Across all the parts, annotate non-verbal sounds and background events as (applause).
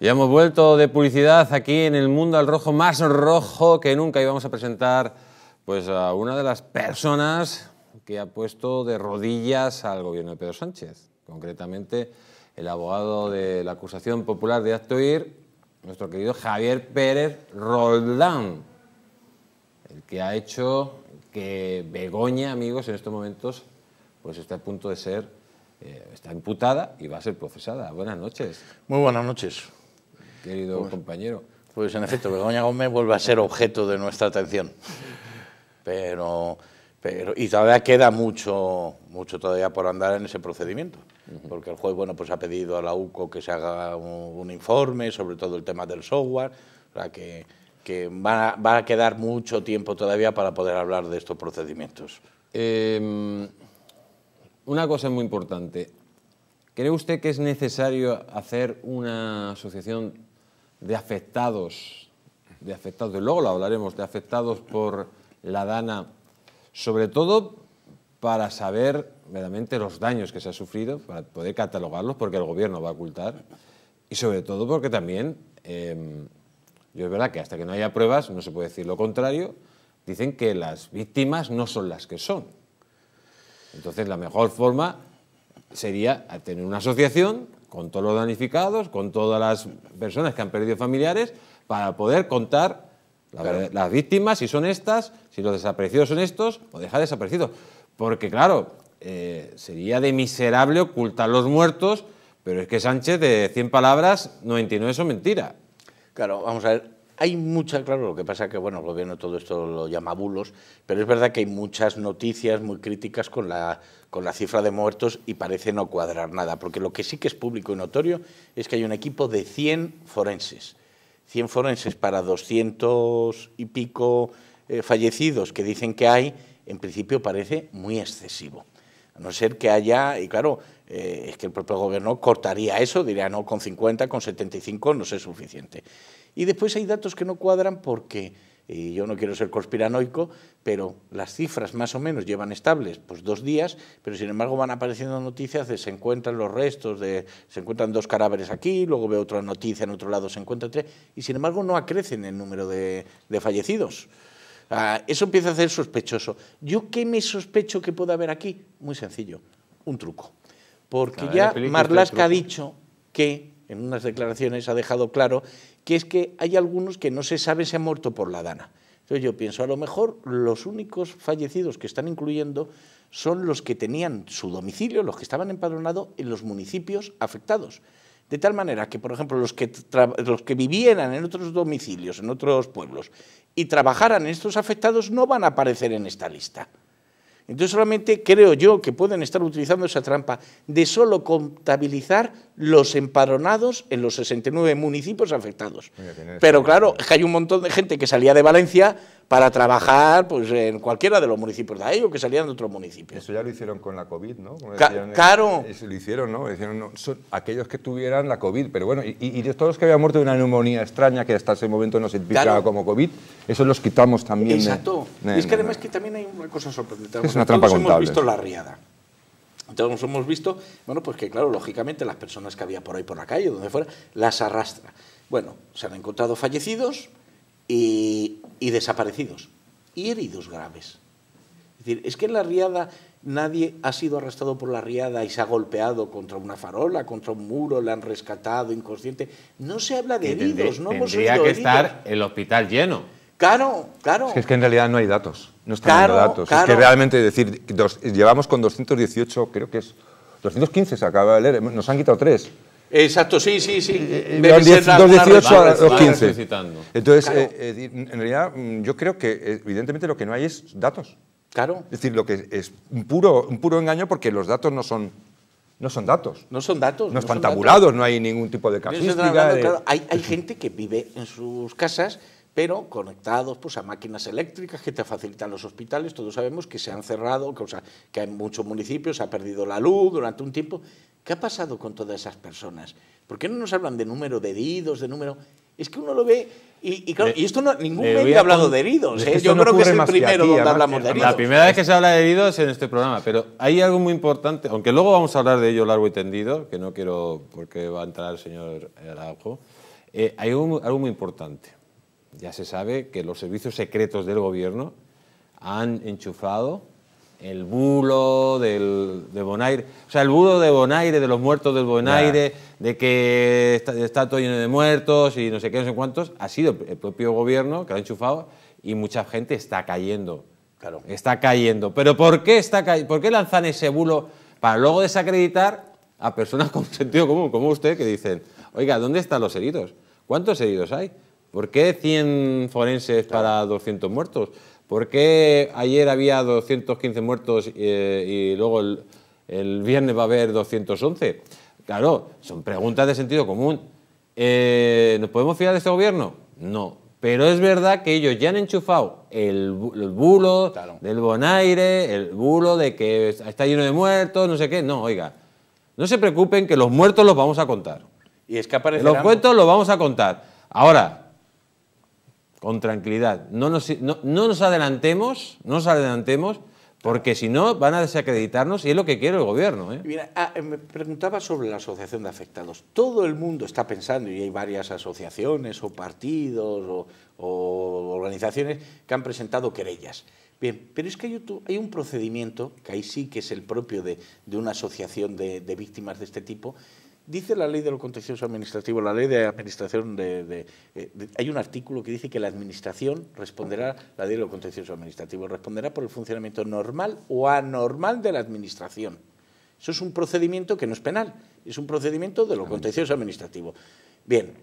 Ya hemos vuelto de publicidad aquí en el mundo al rojo, más rojo que nunca, y vamos a presentar pues, a una de las personas que ha puesto de rodillas al gobierno de Pedro Sánchez, concretamente el abogado de la acusación popular de acto ir, nuestro querido Javier Pérez Roldán, el que ha hecho que Begoña, amigos, en estos momentos, pues está a punto de ser, eh, está imputada y va a ser procesada. Buenas noches. Muy buenas noches querido pues, compañero. Pues en efecto, Begoña Gómez vuelve a ser objeto de nuestra atención. Pero, pero, y todavía queda mucho, mucho todavía por andar en ese procedimiento. Porque el juez bueno, pues ha pedido a la UCO que se haga un, informe sobre todo el tema del software. O sea que, va, a quedar mucho tiempo todavía para poder hablar de estos procedimientos. Em, una cosa muy importante. ¿Cree usted que es necesario hacer una asociación de afectados, de afectados, y luego hablaremos, de afectados por la dana, sobre todo para saber verdaderamente los daños que se ha sufrido, para poder catalogarlos, porque el gobierno va a ocultar, y sobre todo porque también, em, yo es verdad que hasta que no haya pruebas, no se puede decir lo contrario, dicen que las víctimas no son las que son. Entonces la mejor forma sería tener una asociación con todos los danificados, con todas las personas que han perdido familiares, para poder contar las víctimas, si son estas, si los desaparecidos son estos, o dejar desaparecidos. Porque claro, eh, sería de miserable ocultar los muertos, pero es que Sánchez de 100 palabras, 99 son mentira. Claro, vamos a ver, hay muchas, claro, lo que pasa es que bueno, el gobierno todo esto lo llama bulos, pero es verdad que hay muchas noticias muy críticas con la, con la cifra de muertos y parece no cuadrar nada, porque lo que sí que es público y notorio es que hay un equipo de 100 forenses, 100 forenses para 200 y pico eh, fallecidos que dicen que hay, en principio parece muy excesivo. A no ser que haya, y claro, eh, es que el propio gobierno cortaría eso, diría, no, con 50, con 75 no es suficiente. Y después hay datos que no cuadran porque, y yo no quiero ser conspiranoico, pero las cifras más o menos llevan estables pues dos días, pero sin embargo van apareciendo noticias de se encuentran los restos, de se encuentran dos cadáveres aquí, luego veo otra noticia en otro lado, se encuentran tres, y sin embargo no acrecen el número de, fallecidos. Ah, eso empieza a ser sospechoso. ¿Yo qué me sospecho que pueda haber aquí? Muy sencillo, un truco. Porque ya Marlaska ha dicho que en unas declaraciones ha dejado claro que es que hay algunos que no se sabe si han muerto por la dana. Entonces yo pienso, a lo mejor los únicos fallecidos que están incluyendo son los que tenían su domicilio, los que estaban empadronados en los municipios afectados. De tal manera que, por ejemplo, los que, los que vivieran en otros domicilios, en otros pueblos, y trabajaran en estos afectados, no van a aparecer en esta lista. Entonces solamente creo yo que pueden estar utilizando esa trampa de solo contabilizar los empadronados en los 69 municipios afectados. Pero claro, es que hay un montón de gente que salía de Valencia para trabajar pues, en cualquiera de los municipios de ahí o que salían de otros municipios. Eso ya lo hicieron con la COVID, ¿no? Eh, claro. Eso lo hicieron, ¿no? Hicieron, son aquellos que tuvieran la COVID, pero bueno, y, de todos los que habían muerto de una neumonía extraña que hasta ese momento no se identificaba como COVID, eso los quitamos también. Exacto. es que además que también hay una cosa sorprendente. Es hemos visto la riada. Entonces hemos visto, bueno, pues que claro, lógicamente las personas que había por ahí por la calle, donde fuera, las arrastra. Bueno, se han encontrado fallecidos y, desaparecidos y heridos graves. Es decir, es que en la riada nadie ha sido arrastrado por la riada y se ha golpeado contra una farola, contra un muro, le han rescatado inconsciente. No se habla de heridos, no hemos Tendría que estar el hospital lleno. Claro, claro. Es que, en realidad no hay datos. No están datos. Es que realmente decir, llevamos con 218, creo que es 215 se acaba de leer, nos han quitado tres. Exacto, sí, sí, sí. 218 eh, eh, a 215. Entonces, eh, en realidad, mm, yo creo que evidentemente lo que no hay es datos. Claro. Es decir, lo que es un puro, un puro engaño porque los datos no son no son datos. No son datos. No, están tabulados, no hay ningún tipo de casística. hay, hay gente que vive en sus casas pero conectados pues, a máquinas eléctricas que te facilitan los hospitales. Todos sabemos que se han cerrado, que, hay muchos municipios se ha perdido la luz durante un tiempo. ¿Qué ha pasado con todas esas personas? ¿Por qué no nos hablan de número de heridos, de número...? Es que uno lo ve y, esto no, ningún medio ha hablado de heridos. ¿eh? Yo creo que es el primero donde hablamos de heridos. La primera vez que se habla de heridos es en este programa, pero hay algo muy importante, aunque luego vamos a hablar de ello largo y tendido, que no quiero porque va a entrar el señor Araujo, eh, hay algo muy importante. Ya se sabe que los servicios secretos del gobierno han enchufado el bulo de Bonaire, o sea, el bulo de Bonaire, de los muertos del Bonaire, de que está, todo lleno de muertos y no sé qué, no sé cuántos, ha sido el propio gobierno que lo ha enchufado y mucha gente está cayendo. Claro. Está cayendo. Pero ¿por qué, está ¿por qué lanzan ese bulo para luego desacreditar a personas con sentido común, como usted, que dicen, oiga, ¿dónde están los heridos? ¿Cuántos heridos hay? ¿Por qué 100 forenses para 200 muertos? ¿Por qué ayer había 215 muertos eh, y luego el, viernes va a haber 211? Claro, son preguntas de sentido común. Eh, ¿Nos podemos fiar de este gobierno? No. Pero es verdad que ellos ya han enchufado el, bulo del Bonaire, el bulo de que está lleno de muertos, no sé qué. No, oiga, no se preocupen que los muertos los vamos a contar. Y es que Los cuentos los vamos a contar. Ahora, con tranquilidad. No nos, adelantemos, adelantemos, porque si no van a desacreditarnos y es lo que quiere el gobierno. ¿eh? Ah, eh, me preguntaba sobre la asociación de afectados. Todo el mundo está pensando, y hay varias asociaciones o partidos o, organizaciones que han presentado querellas. Bien, pero es que hay, un procedimiento, que ahí sí que es el propio de, una asociación de víctimas de este tipo, Dice la ley de lo contencioso administrativo, la ley de administración eh, de, Hay un artículo que dice que la administración responderá, la ley de lo contencioso administrativo, responderá por el funcionamiento normal o anormal de la administración. Eso es un procedimiento que no es penal, es un procedimiento de lo contencioso administrativo. Bien,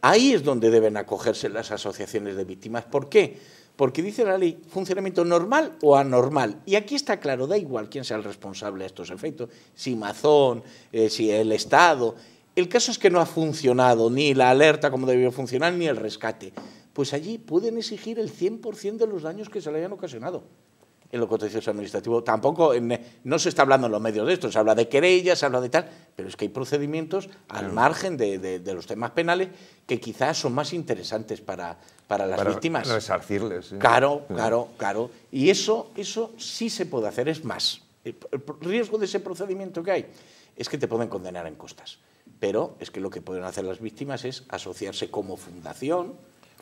ahí es donde deben acogerse las asociaciones de víctimas. ¿Por qué? Porque dice la ley funcionamiento normal o anormal. Y aquí está claro, da igual quién sea el responsable de estos efectos, si Mazón, eh, si el Estado. El caso es que no ha funcionado ni la alerta como debió funcionar, ni el rescate. Pues allí pueden exigir el 100% de los daños que se le hayan ocasionado en lo contencioso administrativo. Tampoco no se está hablando en los medios de esto, se habla de querellas, se habla de tal, pero es que hay procedimientos al margen de, los temas penales que quizás son más interesantes para, para las víctimas. Resarcirles. Claro, claro, claro. Y eso, eso sí se puede hacer, es más. El riesgo de ese procedimiento que hay es que te pueden condenar en costas. Pero es que lo que pueden hacer las víctimas es asociarse como fundación,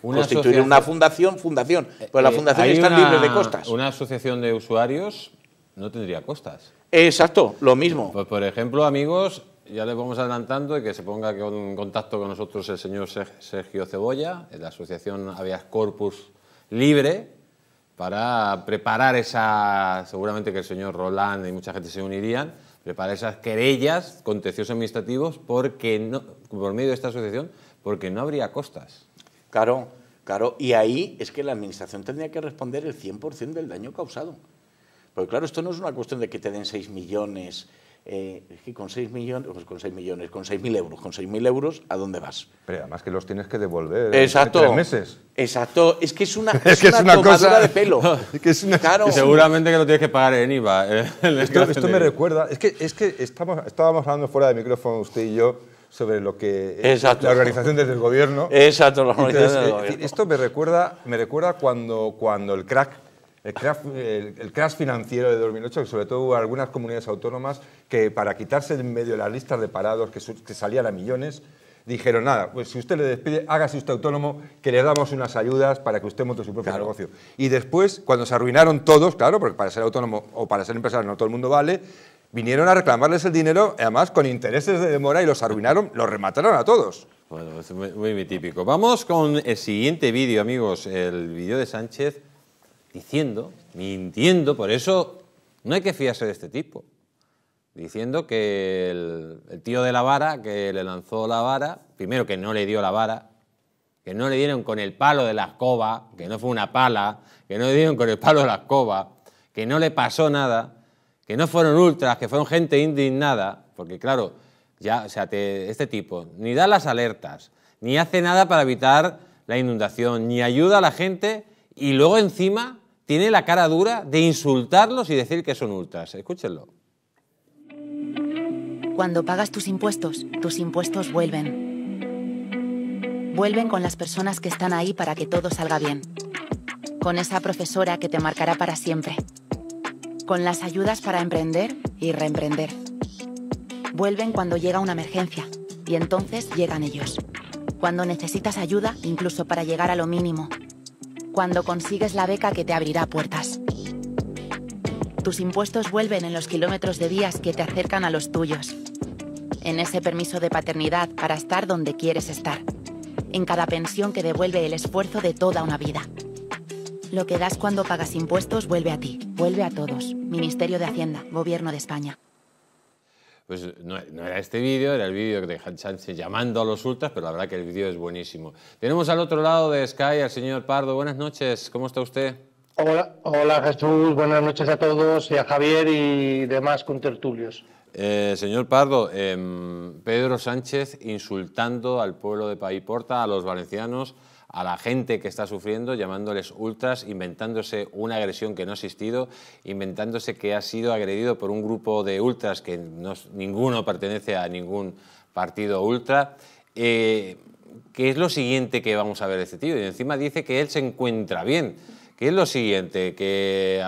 una Constituir una fundación, fundación. Eh, pues las eh, una, de costas. Una asociación de usuarios no tendría costas. Exacto, lo mismo. Pues, por ejemplo, amigos, ya les vamos adelantando y que se ponga en contacto con nosotros el señor Sergio Cebolla, de la Asociación Avias Corpus Libre, para preparar esa, seguramente que el señor Roland y mucha gente se unirían, preparar esas querellas contenciosos administrativos porque no, por medio de esta asociación, porque no habría costas. Claro, claro. Y ahí es que la Administración tendría que responder el 100% del daño causado. Porque claro, esto no es una cuestión de que te den 6 millones, eh, con 6 pues millones, con 6 millones, con 6.000 euros, con 6.000 euros, ¿a dónde vas? Pero además que los tienes que devolver en tres meses. Exacto, es que es una, (laughs) es, que es una cosa, de pelo. (laughs) es que es una, claro. seguramente que lo tienes que pagar en IVA. Eh, esto, me recuerda, es que, es que estamos, estábamos hablando fuera de micrófono usted y yo sobre lo que la organización desde el gobierno. Exacto, la organización eh, gobierno. Esto me recuerda, me recuerda cuando, cuando el crack el crash, el, crash, financiero de 2008, sobre todo algunas comunidades autónomas que para quitarse de en medio de las listas de parados que, salían a millones, dijeron, nada, pues si usted le despide, hágase usted autónomo, que le damos unas ayudas para que usted monte su propio negocio. Y después, cuando se arruinaron todos, claro, porque para ser autónomo o para ser empresario no todo el mundo vale, Vinieron a reclamarles el dinero, además con intereses de demora y los arruinaron, los remataron a todos. Bueno, es pues muy, típico. Vamos con el siguiente vídeo, amigos, el vídeo de Sánchez diciendo, mintiendo, por eso no hay que fiarse de este tipo, diciendo que el, el tío de la vara, que le lanzó la vara, primero que no le dio la vara, que no le dieron con el palo de la escoba, que no fue una pala, que no le dieron con el palo de la escoba, que no le pasó nada, que no fueron ultras, que fueron gente indignada, porque claro, ya, o sea, este tipo ni da las alertas, ni hace nada para evitar la inundación, ni ayuda a la gente y luego encima tiene la cara dura de insultarlos y decir que son ultras. Escúchenlo. Cuando pagas tus impuestos, tus impuestos vuelven. Vuelven con las personas que están ahí para que todo salga bien. Con esa profesora que te marcará para siempre con las ayudas para emprender y reemprender. Vuelven cuando llega una emergencia y entonces llegan ellos. Cuando necesitas ayuda, incluso para llegar a lo mínimo. Cuando consigues la beca que te abrirá puertas. Tus impuestos vuelven en los kilómetros de días que te acercan a los tuyos. En ese permiso de paternidad para estar donde quieres estar. En cada pensión que devuelve el esfuerzo de toda una vida. Lo que das cuando pagas impuestos vuelve a ti Vuelve a todos. Ministerio de Hacienda, Gobierno de España. Pues no, era este vídeo, era el vídeo de Han Sánchez llamando a los ultras, pero la verdad que el vídeo es buenísimo. Tenemos al otro lado de Sky al señor Pardo. Buenas noches, ¿cómo está usted? Hola, hola Jesús, buenas noches a todos y a Javier y demás con tertulios. Eh, señor Pardo, em, Pedro Sánchez insultando al pueblo de Paiporta, a los valencianos, a la gente que está sufriendo, llamándoles ultras, inventándose una agresión que no ha existido, inventándose que ha sido agredido por un grupo de ultras que ninguno pertenece a ningún partido ultra. Eh, ¿Qué es lo siguiente que vamos a ver este tío? Y encima dice que él se encuentra bien. ¿Qué es lo siguiente? ¿Que,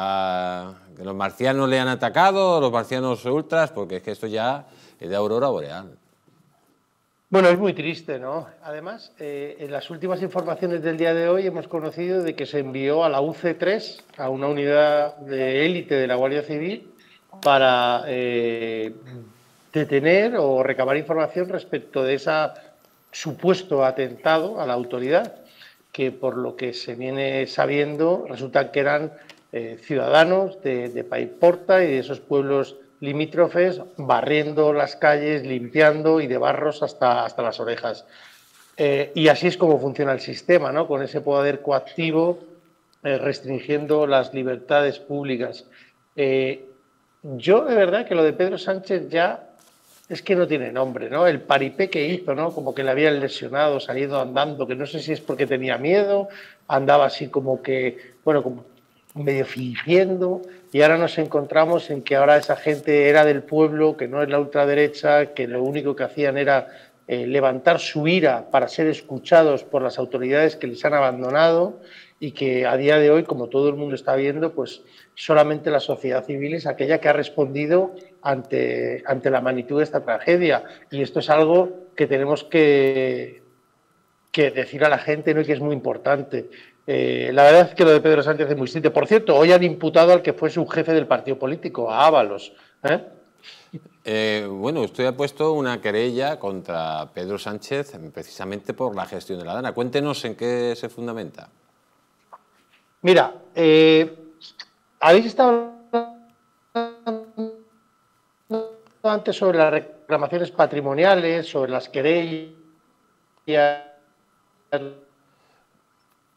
los marcianos le han atacado, los marcianos ultras? Porque es que esto ya es de aurora boreal. Bueno, es muy triste, ¿no? Además, eh, en las últimas informaciones del día de hoy hemos conocido de que se envió a la UC3, a una unidad de élite de la Guardia Civil, para eh, detener o recabar información respecto de ese supuesto atentado a la autoridad, que por lo que se viene sabiendo resulta que eran eh, ciudadanos de, de Paiporta y de esos pueblos limítrofes, barriendo las calles, limpiando y de barros hasta, hasta las orejas. Eh, y así es como funciona el sistema, ¿no? con ese poder coactivo eh, restringiendo las libertades públicas. Eh, yo de verdad que lo de Pedro Sánchez ya es que no tiene nombre, ¿no? El paripé que hizo, ¿no? Como que le habían lesionado salido andando, que no sé si es porque tenía miedo, andaba así como que, bueno, como medio fingiendo, y ahora nos encontramos en que ahora esa gente era del pueblo, que no es la ultraderecha, que lo único que hacían era eh, levantar su ira para ser escuchados por las autoridades que les han abandonado y que a día de hoy, como todo el mundo está viendo, pues solamente la sociedad civil es aquella que ha respondido ante, ante la magnitud de esta tragedia. Y esto es algo que tenemos que, que decir a la gente ¿no? y que es muy importante. Eh, la verdad es que lo de Pedro Sánchez es muy simple. Por cierto, hoy han imputado al que fue su jefe del partido político, a Ábalos. ¿eh? Eh, bueno, usted ha puesto una querella contra Pedro Sánchez precisamente por la gestión de la DANA. Cuéntenos en qué se fundamenta. Mira, habéis estado hablando antes sobre las reclamaciones patrimoniales, sobre las querellas,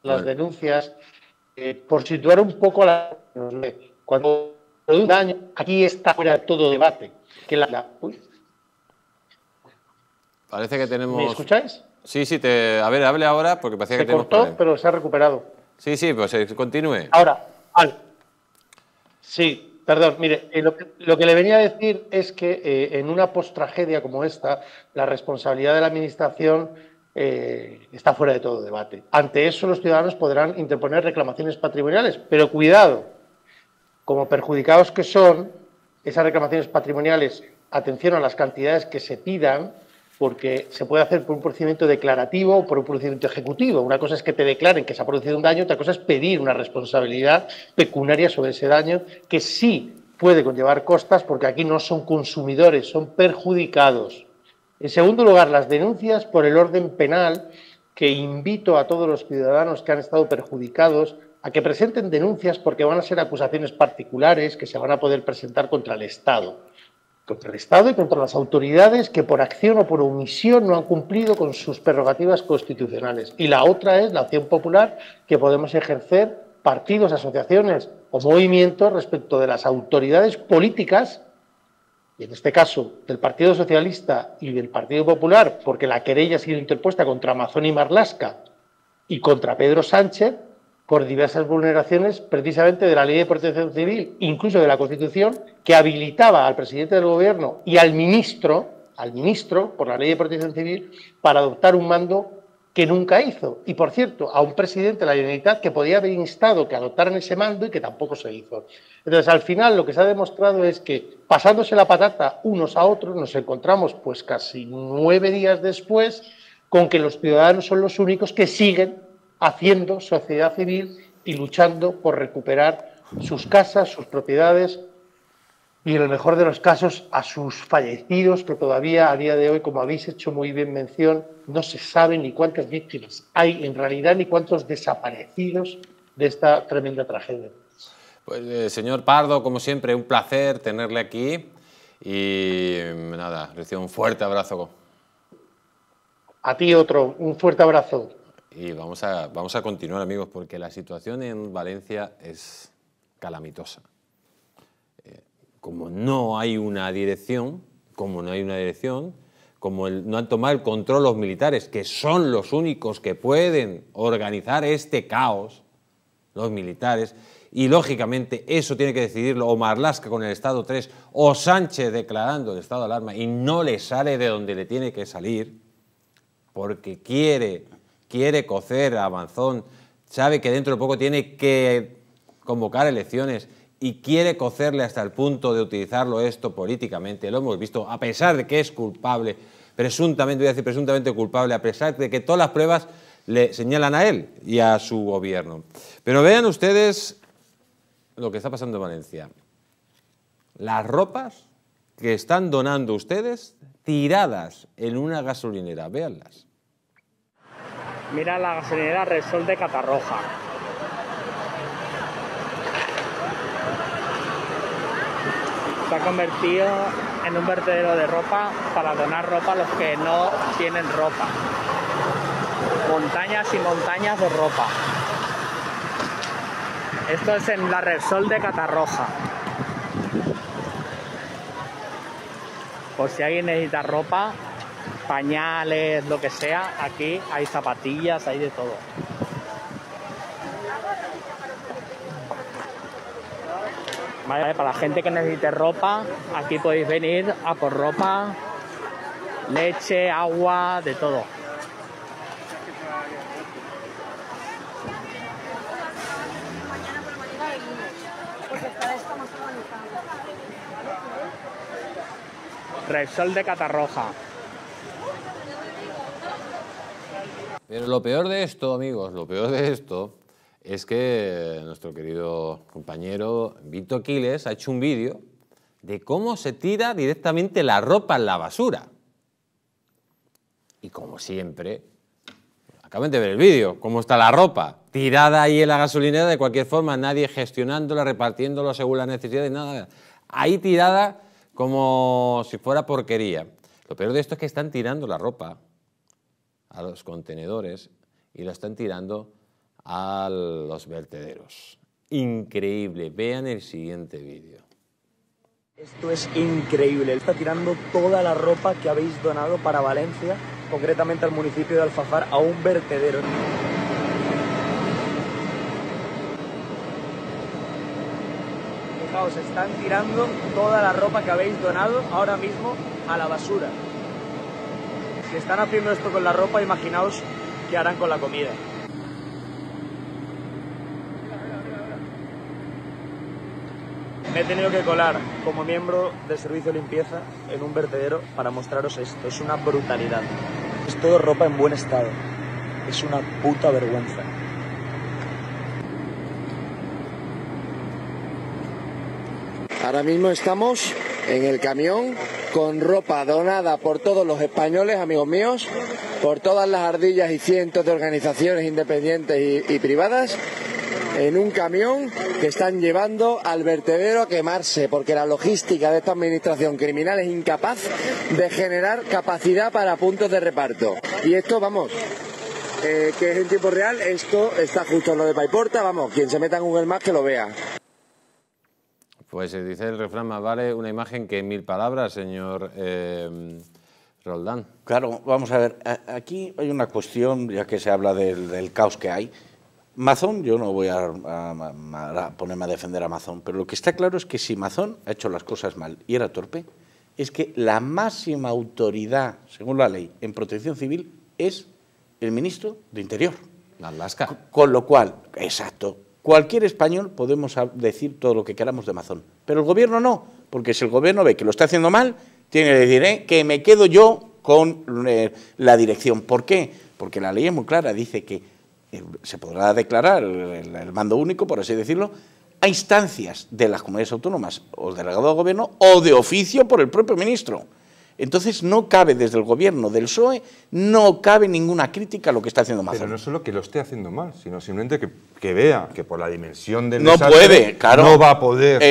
las denuncias, eh, por situar un poco a la... Cuando produce daño, aquí está fuera todo debate. Que la, Parece que tenemos... ¿Me escucháis? Sí, sí, te, a ver, hable ahora porque parecía que Se cortó, pero se ha recuperado. Sí, sí, pues eh, continúe. Ahora, Sí, Perdón, mire, eh, lo, que, le venía a decir es que en una post tragedia como esta, la responsabilidad de la Administración eh, está fuera de todo debate. Ante eso los ciudadanos podrán interponer reclamaciones patrimoniales, pero cuidado, como perjudicados que son, esas reclamaciones patrimoniales, atención a las cantidades que se pidan, porque se puede hacer por un procedimiento declarativo o por un procedimiento ejecutivo. Una cosa es que te declaren que se ha producido un daño, otra cosa es pedir una responsabilidad pecuniaria sobre ese daño, que sí puede conllevar costas, porque aquí no son consumidores, son perjudicados. En segundo lugar, las denuncias por el orden penal, que invito a todos los ciudadanos que han estado perjudicados a que presenten denuncias porque van a ser acusaciones particulares que se van a poder presentar contra el Estado. Contra el Estado y contra las autoridades que por acción o por omisión no han cumplido con sus prerrogativas constitucionales. Y la otra es la acción popular que podemos ejercer partidos, asociaciones o movimientos respecto de las autoridades políticas y en este caso del Partido Socialista y del Partido Popular, porque la querella ha sido interpuesta contra Amazon y Marlasca y contra Pedro Sánchez por diversas vulneraciones precisamente de la Ley de Protección Civil, incluso de la Constitución, que habilitaba al presidente del Gobierno y al ministro, al ministro, por la Ley de Protección Civil, para adoptar un mando que nunca hizo. Y por cierto, a un presidente de la Unidad que podía haber instado que adoptaran ese mando y que tampoco se hizo. Entonces, al final lo que se ha demostrado es que pasándose la patata unos a otros, nos encontramos pues casi nueve días después con que los ciudadanos son los únicos que siguen haciendo sociedad civil y luchando por recuperar sus casas, sus propiedades, y en el mejor de los casos a sus fallecidos, pero todavía a día de hoy, como habéis hecho muy bien mención, no se sabe ni cuántas víctimas hay en realidad ni cuántos desaparecidos de esta tremenda tragedia. Pues eh, señor Pardo, como siempre, un placer tenerle aquí y nada, recibo un fuerte abrazo. A ti otro, un fuerte abrazo. Y vamos a, vamos a continuar amigos porque la situación en Valencia es calamitosa como no hay una dirección, como no hay una dirección, como no han tomado el control los militares, que son los únicos que pueden organizar este caos, los militares, y lógicamente eso tiene que decidirlo o Marlaska con el Estado 3 o Sánchez declarando el estado de alarma y no le sale de donde le tiene que salir porque quiere, quiere cocer a Manzón, sabe que dentro de poco tiene que convocar elecciones y quiere cocerle hasta el punto de utilizarlo esto políticamente, lo hemos visto, a pesar de que es culpable, presuntamente, voy a decir presuntamente culpable, a pesar de que todas las pruebas le señalan a él y a su gobierno. Pero vean ustedes lo que está pasando en Valencia. Las ropas que están donando ustedes tiradas en una gasolinera, véanlas. Mira la gasolinera Resol de Catarroja se ha convertido en un vertedero de ropa para donar ropa a los que no tienen ropa. Montañas y montañas de ropa. Esto es en la sol de Catarroja. Por si alguien necesita ropa, pañales, lo que sea, aquí hay zapatillas, hay de todo. Para la gente que necesite ropa, aquí podéis venir a por ropa, leche, agua, de todo. Resol de Catarroja. Pero lo peor de esto, amigos, lo peor de esto es que nuestro querido compañero Vito Aquiles ha hecho un vídeo de cómo se tira directamente la ropa en la basura. Y como siempre, acaben de ver el vídeo, cómo está la ropa, tirada ahí en la gasolinera de cualquier forma, nadie gestionándola, repartiéndola según las necesidades, nada. Ahí tirada como si fuera porquería. Lo peor de esto es que están tirando la ropa a los contenedores y la están tirando a los vertederos. Increíble, vean el siguiente vídeo. Esto es increíble, está tirando toda la ropa que habéis donado para Valencia, concretamente al municipio de Alfafar, a un vertedero. Fijaos, están tirando toda la ropa que habéis donado ahora mismo a la basura. Si están haciendo esto con la ropa, imaginaos qué harán con la comida. me he tenido que colar como miembro del servicio de limpieza en un vertedero para mostraros esto. Es una brutalidad. Es todo ropa en buen estado. Es una puta vergüenza. Ahora mismo estamos en el camión con ropa donada por todos los españoles, amigos míos, por todas las ardillas y cientos de organizaciones independientes y, y privadas en un camión que están llevando al vertedero a quemarse, porque la logística de esta administración criminal es incapaz de generar capacidad para puntos de reparto. Y esto, vamos, eh, que es en tiempo real, esto está justo en lo de Paiporta, vamos, quien se meta en Google Maps que lo vea. Pues se eh, dice el refrán, más vale una imagen que mil palabras, señor eh, Roldán. Claro, vamos a ver, aquí hay una cuestión, ya que se habla del caos que hay, Amazon, yo no voy a, ponerme a defender a Amazon, pero lo que está claro es que si Amazon ha hecho las cosas mal y era torpe, es que la máxima autoridad, según la ley, en protección civil es el ministro de Interior. Alaska. Con, lo cual, exacto, cualquier español podemos decir todo lo que queramos de Amazon, pero el gobierno no, porque si el gobierno ve que lo está haciendo mal, tiene que decir eh, que me quedo yo con eh, la dirección. ¿Por qué? Porque la ley es muy clara, dice que eh, se podrá declarar el, mando único, por así decirlo, a instancias de las comunidades autónomas o delegado de gobierno o de oficio por el propio ministro. Entonces no cabe desde el gobierno del PSOE, no cabe ninguna crítica a lo que está haciendo más Pero no solo que lo esté haciendo mal, sino simplemente que, vea que por la dimensión del no puede, claro, no va a poder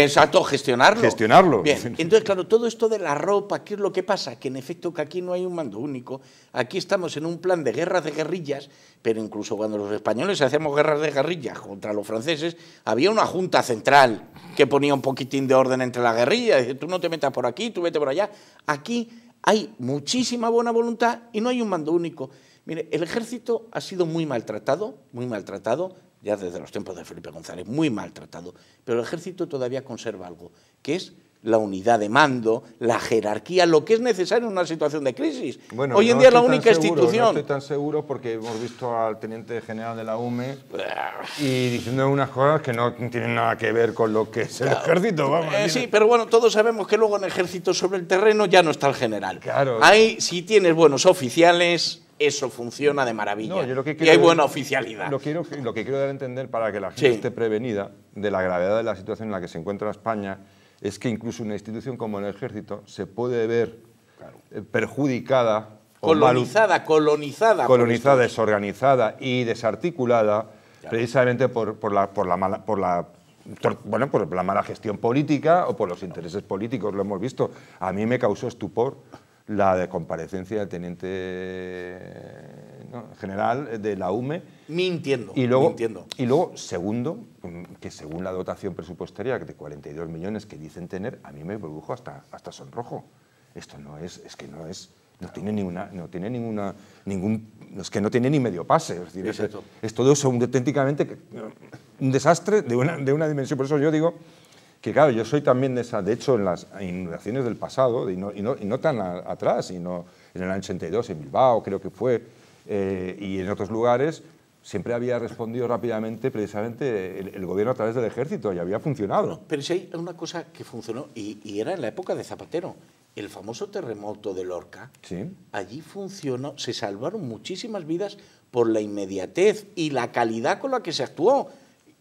gestionarlo. gestionarlo. Bien, (laughs) entonces claro, todo esto de la ropa, ¿qué es lo que pasa? Que en efecto que aquí no hay un mando único, aquí estamos en un plan de guerras de guerrillas pero incluso cuando los españoles hacíamos guerras de guerrillas contra los franceses, había una junta central que ponía un poquitín de orden entre las guerrillas, dice, tú no te metas por aquí, tú vete por allá. Aquí hay muchísima buena voluntad y no hay un mando único. Mire, el ejército ha sido muy maltratado, muy maltratado, ya desde los tiempos de Felipe González, muy maltratado, pero el ejército todavía conserva algo, que es la unidad de mando, la jerarquía, lo que es necesario en una situación de crisis. Bueno, Hoy en día es la única institución. No estoy tan seguro porque hemos visto al teniente general de la UME y diciendo unas cosas que no tienen nada que ver con lo que es el ejército. Eh, sí, pero bueno, todos sabemos que luego en el ejército sobre el terreno ya no está el general. Ahí, si tienes buenos oficiales, eso funciona de maravilla. y hay buena oficialidad. Lo, quiero, lo que quiero dar a entender para que la gente esté prevenida de la gravedad de la situación en la que se encuentra España es que incluso una institución como el ejército se puede ver eh, perjudicada. Colonizada, colonizada. desorganizada y desarticulada precisamente por, la, mala, por la por la mala gestión política o por los intereses políticos, lo hemos visto. A mí me causó estupor la de comparecencia del teniente general de la UME. Mintiendo. Y luego, y luego, segundo, mm, que según la dotación presupuestaria de 42 millones que dicen tener, a mí me produjo hasta, hasta sonrojo. Esto no es, es que no es, no tiene ninguna, no tiene ninguna, ningún, es que no tiene ni medio pase. Es, decir, es, es, todo eso auténticamente un desastre de de una dimensión. Por eso yo digo que claro, yo soy también de esa, de hecho en las inundaciones del pasado, y no, y no, y no tan atrás, sino en el año 82 en Bilbao creo que fue, eh, y en otros lugares, siempre había respondido rápidamente precisamente el, gobierno a través del ejército y había funcionado. pero si hay una cosa que funcionó, y, era en la época de Zapatero, el famoso terremoto de Lorca, allí funcionó, se salvaron muchísimas vidas por la inmediatez y la calidad con la que se actuó.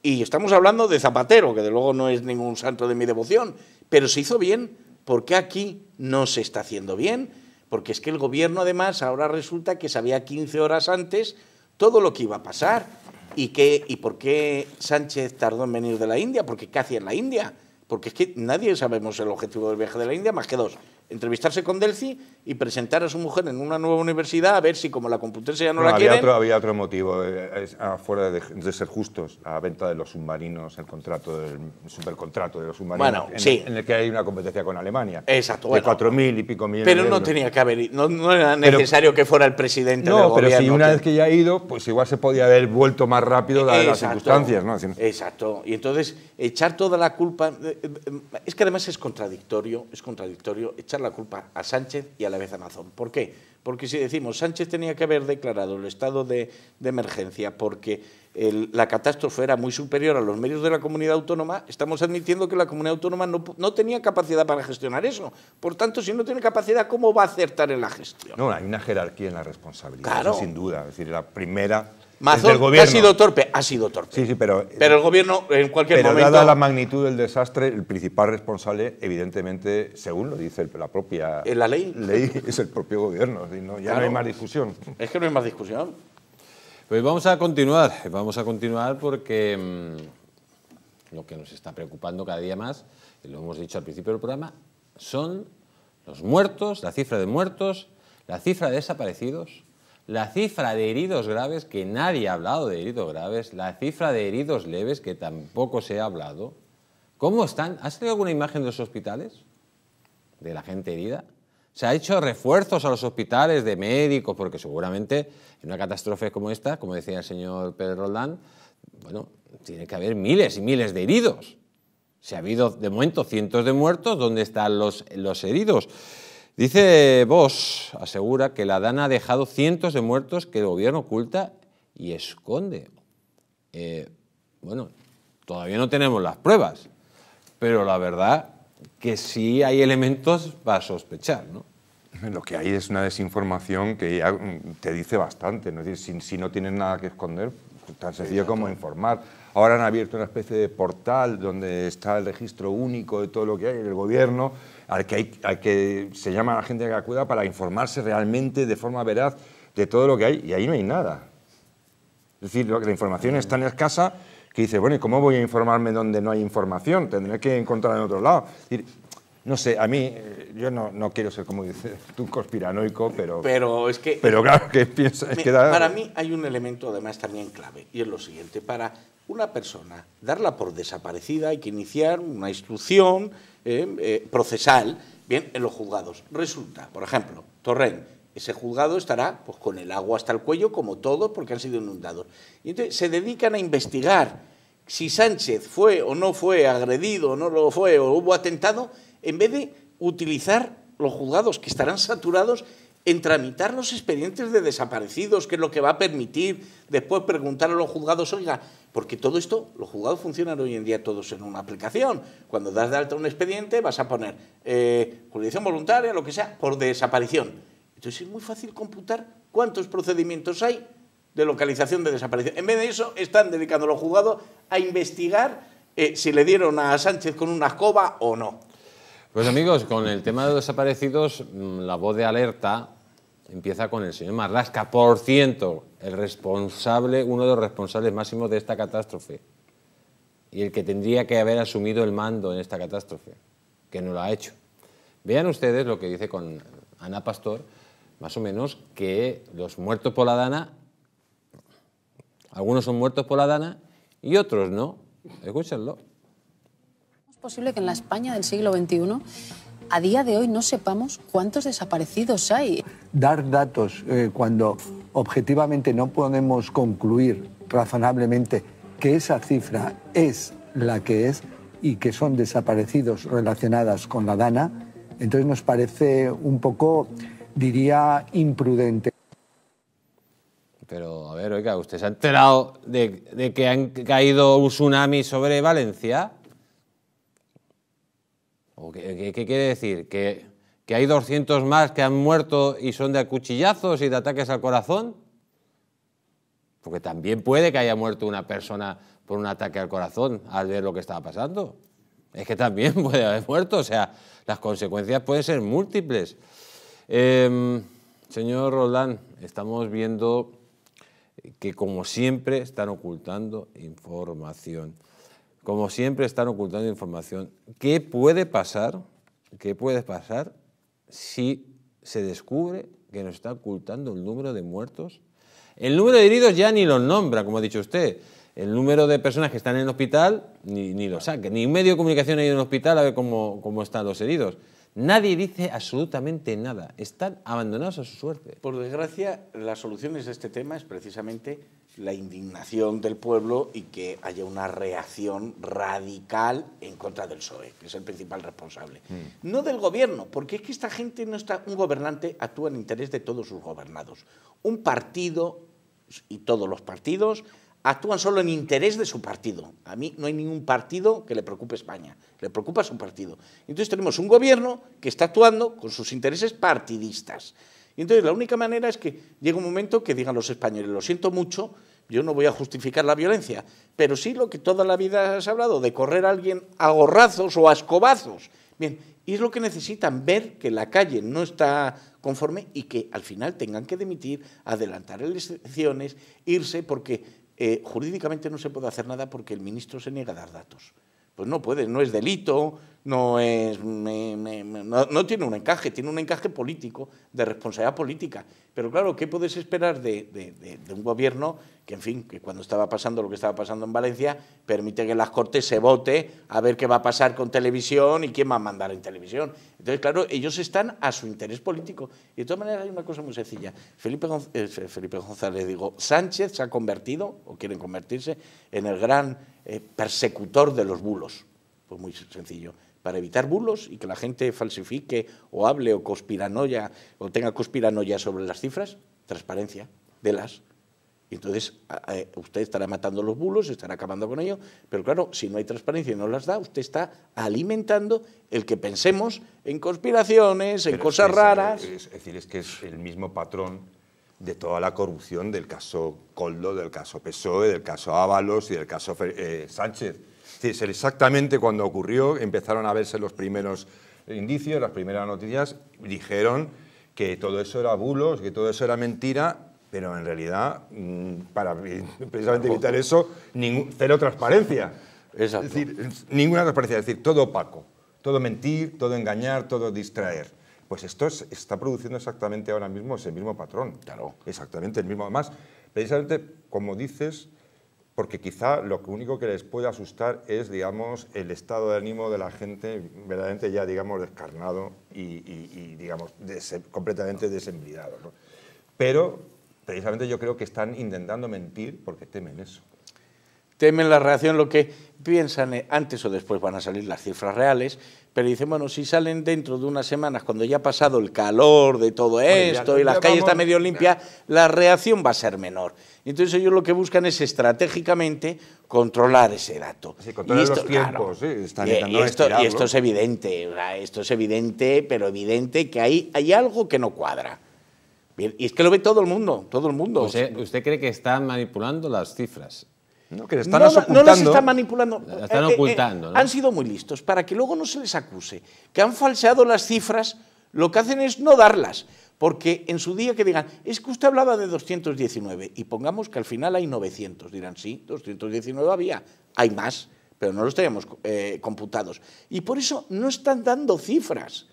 Y estamos hablando de Zapatero, que de luego no es ningún santo de mi devoción, pero se hizo bien. porque aquí no se está haciendo bien? Porque es que el gobierno además ahora resulta que sabía 15 horas antes todo lo que iba a pasar. ¿Y, qué, ¿Y por qué Sánchez tardó en venir de la India? Porque qué hacía en la India? Porque es que nadie sabemos el objetivo del viaje de la India más que dos, entrevistarse con Delci y presentar a su mujer en una nueva universidad a ver si como la competencia ya no, la había quieren... Otro, había otro motivo, eh, ah, fuera afuera de, ser justos, a venta de los submarinos, el contrato, del, supercontrato de los submarinos, en, el que hay una competencia con Alemania. Exacto. De cuatro mil y pico mil. Pero no tenía que haber no, no era necesario que fuera el presidente no, del gobierno. pero si una vez que ya ha ido, pues igual se podía haber vuelto más rápido dadas las circunstancias. ¿no? Exacto. Y entonces echar toda la culpa... Eh, eh, es que además es contradictorio, es contradictorio echar la culpa a Sánchez y a la vez a Mazón. ¿Por qué? Porque si decimos Sánchez tenía que haber declarado el estado de, emergencia porque la catástrofe era muy superior a los medios de la comunidad autónoma, estamos admitiendo que la comunidad autónoma no, tenía capacidad para gestionar eso. Por tanto, si no tiene capacidad, ¿cómo va a acertar en la gestión? No, hay una jerarquía en la responsabilidad, sin duda. Es decir, la primera el gobierno. ha sido torpe, ha sido torpe. Sí, sí, pero, eh, pero el gobierno en cualquier pero momento... Dada la magnitud del desastre, el principal responsable, evidentemente, según lo dice la propia la ley, ley (laughs) es el propio gobierno. No, ya no hay más discusión. Es que no hay más discusión. Pues vamos a continuar, vamos a continuar porque mm, lo que nos está preocupando cada día más, y lo hemos dicho al principio del programa, son los muertos, la cifra de muertos, la cifra de desaparecidos la cifra de heridos graves, que nadie ha hablado de heridos graves, la cifra de heridos leves, que tampoco se ha hablado. ¿Cómo están? ¿Has salido alguna imagen de los hospitales? ¿De la gente herida? Se ha hecho refuerzos a los hospitales de médicos, porque seguramente en una catástrofe como esta, como decía el señor Pérez Roldán, bueno, tiene que haber miles y miles de heridos. Se ha habido de momento cientos de muertos, ¿dónde están los heridos? Dice vos asegura que la Dana ha dejado cientos de muertos que el gobierno oculta y esconde. Eh, bueno, todavía no tenemos las pruebas, pero la verdad que sí hay elementos para sospechar, ¿no? Lo que hay es una desinformación que ya mm, te dice bastante, ¿no? Es decir, si, si no tienes nada que esconder, pues tan sencillo como informar. Ahora han abierto una especie de portal donde está el registro único de todo lo que hay en el gobierno al que, hay, que se llama la gente que acuda para informarse realmente de forma veraz de todo lo que hay, y ahí no hay nada. Es decir, la información es tan escasa que dice, bueno, ¿y cómo voy a informarme donde no hay información? Tendré que encontrar en otro lado. No sé, a mí, eh, yo no, no quiero ser como dices (laughs) tú, conspiranoico, pero. Pero es que. Pero claro, que piensa. Es que Para mí hay un elemento además también clave, y es lo siguiente: para una persona darla por desaparecida hay que iniciar una instrucción eh, eh, procesal, bien, en los juzgados. Resulta, por ejemplo, Torrent, ese juzgado estará pues, con el agua hasta el cuello, como todos, porque han sido inundados. Y entonces se dedican a investigar si Sánchez fue o no fue agredido, o no lo fue, o hubo atentado en vez de utilizar los juzgados que estarán saturados en tramitar los expedientes de desaparecidos, que es lo que va a permitir después preguntar a los juzgados, oiga, porque todo esto, los juzgados funcionan hoy en día todos en una aplicación. Cuando das de alta un expediente vas a poner eh, jurisdicción voluntaria, lo que sea, por desaparición. Entonces es muy fácil computar cuántos procedimientos hay de localización de desaparición. En vez de eso, están dedicando los juzgados a investigar eh, si le dieron a Sánchez con una escoba o no. Pues amigos, con el tema de los desaparecidos, mm, la voz de alerta empieza con el señor Marlasca, por ciento, el responsable, uno de los responsables máximos de esta catástrofe y el que tendría que haber asumido el mando en esta catástrofe, que no lo ha hecho. Vean ustedes lo que dice con Ana Pastor, más o menos, que los muertos por la Dana, algunos son muertos por la Dana y otros no. Escúchenlo. Es posible que en la España del siglo XXI a día de hoy no sepamos cuántos desaparecidos hay? Dar datos eh, cuando objetivamente no podemos concluir razonablemente que esa cifra es la que es y que son desaparecidos relacionadas con la Dana, entonces nos parece un poco, diría, imprudente. Pero, a ver, oiga, ¿usted se ha enterado de, de que han caído un tsunami sobre Valencia? qué, quiere decir? ¿Que, hay 200 más que han muerto y son de acuchillazos y de ataques al corazón? Porque también puede que haya muerto una persona por un ataque al corazón al ver lo que estaba pasando. Es que también (laughs) puede haber muerto, o sea, las consecuencias pueden ser múltiples. Em, señor Roldán, estamos viendo que como siempre están ocultando información como siempre, están ocultando información. ¿Qué puede pasar? ¿Qué puede pasar si se descubre que nos está ocultando el número de muertos? El número de heridos ya ni los nombra, como ha dicho usted. El número de personas que están en el hospital ni, ni lo saque. Ni un medio de comunicación ha ido en hospital a ver cómo, están los heridos. Nadie dice absolutamente nada. Están abandonados a su suerte. Por desgracia, la solución a este tema es precisamente la indignación del pueblo y que haya una reacción radical en contra del PSOE, que es el principal responsable. Mm. No del gobierno, porque es que esta gente no está... Un gobernante actúa en interés de todos sus gobernados. Un partido y todos los partidos actúan solo en interés de su partido. A mí no hay ningún partido que le preocupe España, le preocupa su partido. Entonces tenemos un gobierno que está actuando con sus intereses partidistas. Y entonces la única manera es que llegue un momento que digan los españoles, lo siento mucho, yo no voy a justificar la violencia, pero sí lo que toda la vida has hablado, de correr a alguien a gorrazos o a escobazos. Bien, y es lo que necesitan, ver que la calle no está conforme y que al final tengan que demitir, adelantar elecciones, irse, porque eh, jurídicamente no se puede hacer nada porque el ministro se niega a dar datos. Pues no puede, no es delito, no es no, tiene un encaje, tiene un encaje político, de responsabilidad política. Pero claro, ¿qué puedes esperar de, un gobierno que, en fin, que cuando estaba pasando lo que estaba pasando en Valencia, permite que las Cortes se vote a ver qué va a pasar con televisión y quién va a mandar en televisión? Entonces, claro, ellos están a su interés político. Y de todas maneras hay una cosa muy sencilla. Felipe, eh, González, digo, Sánchez se ha convertido, o quieren convertirse, en el gran eh, persecutor de los bulos. Pues muy sencillo para evitar bulos y que la gente falsifique o hable o conspiranoia o tenga conspiranoia sobre las cifras? Transparencia de las. Entonces, usted estará matando los bulos, estará acabando con ello, pero claro, si no hay transparencia y no las da, usted está alimentando el que pensemos en conspiraciones, en cosas raras. Es, decir, es que es el mismo patrón de toda la corrupción del caso Coldo, del caso PSOE, del caso Ábalos y del caso eh, Sánchez es exactamente cuando ocurrió, empezaron a verse los primeros indicios, las primeras noticias, dijeron que todo eso era bulos, que todo eso era mentira, pero en realidad, mm, para (laughs) precisamente evitar eso, cero transparencia. Es decir, ninguna transparencia, es decir, todo opaco, todo mentir, todo engañar, todo distraer. Pues esto está produciendo exactamente ahora mismo ese mismo patrón. Claro. Exactamente el mismo. Además, precisamente, como dices, porque quizá lo único que les puede asustar es, digamos, el estado de ánimo de la gente verdaderamente ya, digamos, descarnado y, digamos, completamente desembridado. Pero, precisamente, yo creo que están intentando mentir porque temen eso. Temen la reacción, lo que piensan, eh, antes o después van a salir las cifras reales pero dicen, bueno, si salen dentro de unas semanas, cuando ya ha pasado el calor de todo esto y la calle está medio limpia, la reacción va a ser menor. Entonces ellos lo que buscan es estratégicamente controlar ese dato. y esto, es evidente, esto es evidente, pero evidente que hay, hay algo que no cuadra. y es que lo ve todo el mundo, todo el mundo. ¿Usted cree que están manipulando las cifras? ¿no? Que las están manipulando. están ocultando. Han sido muy listos. Para que luego no se les acuse que han falseado las cifras, lo que hacen es no darlas. Porque en su día que digan, es que usted hablaba de 219 y pongamos que al final hay 900. Dirán, sí, 219 había, hay más, pero no los tenemos eh, computados. Y por eso no están dando cifras,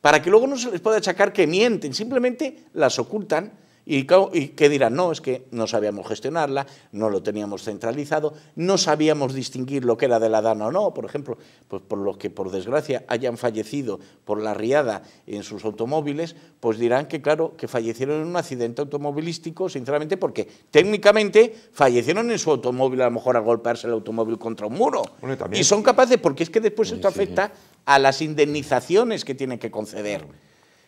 para que luego no se les pueda achacar que mienten, simplemente las ocultan ¿Y qué dirán? No, es que no sabíamos gestionarla, no lo teníamos centralizado, no sabíamos distinguir lo que era de la dana o no, por ejemplo, pues por los que por desgracia hayan fallecido por la riada en sus automóviles, pues dirán que claro, que fallecieron en un accidente automovilístico, sinceramente, porque técnicamente fallecieron en su automóvil, a lo mejor a golpearse el automóvil contra un muro. y, son capaces, porque es que después esto afecta a las indemnizaciones que tienen que conceder.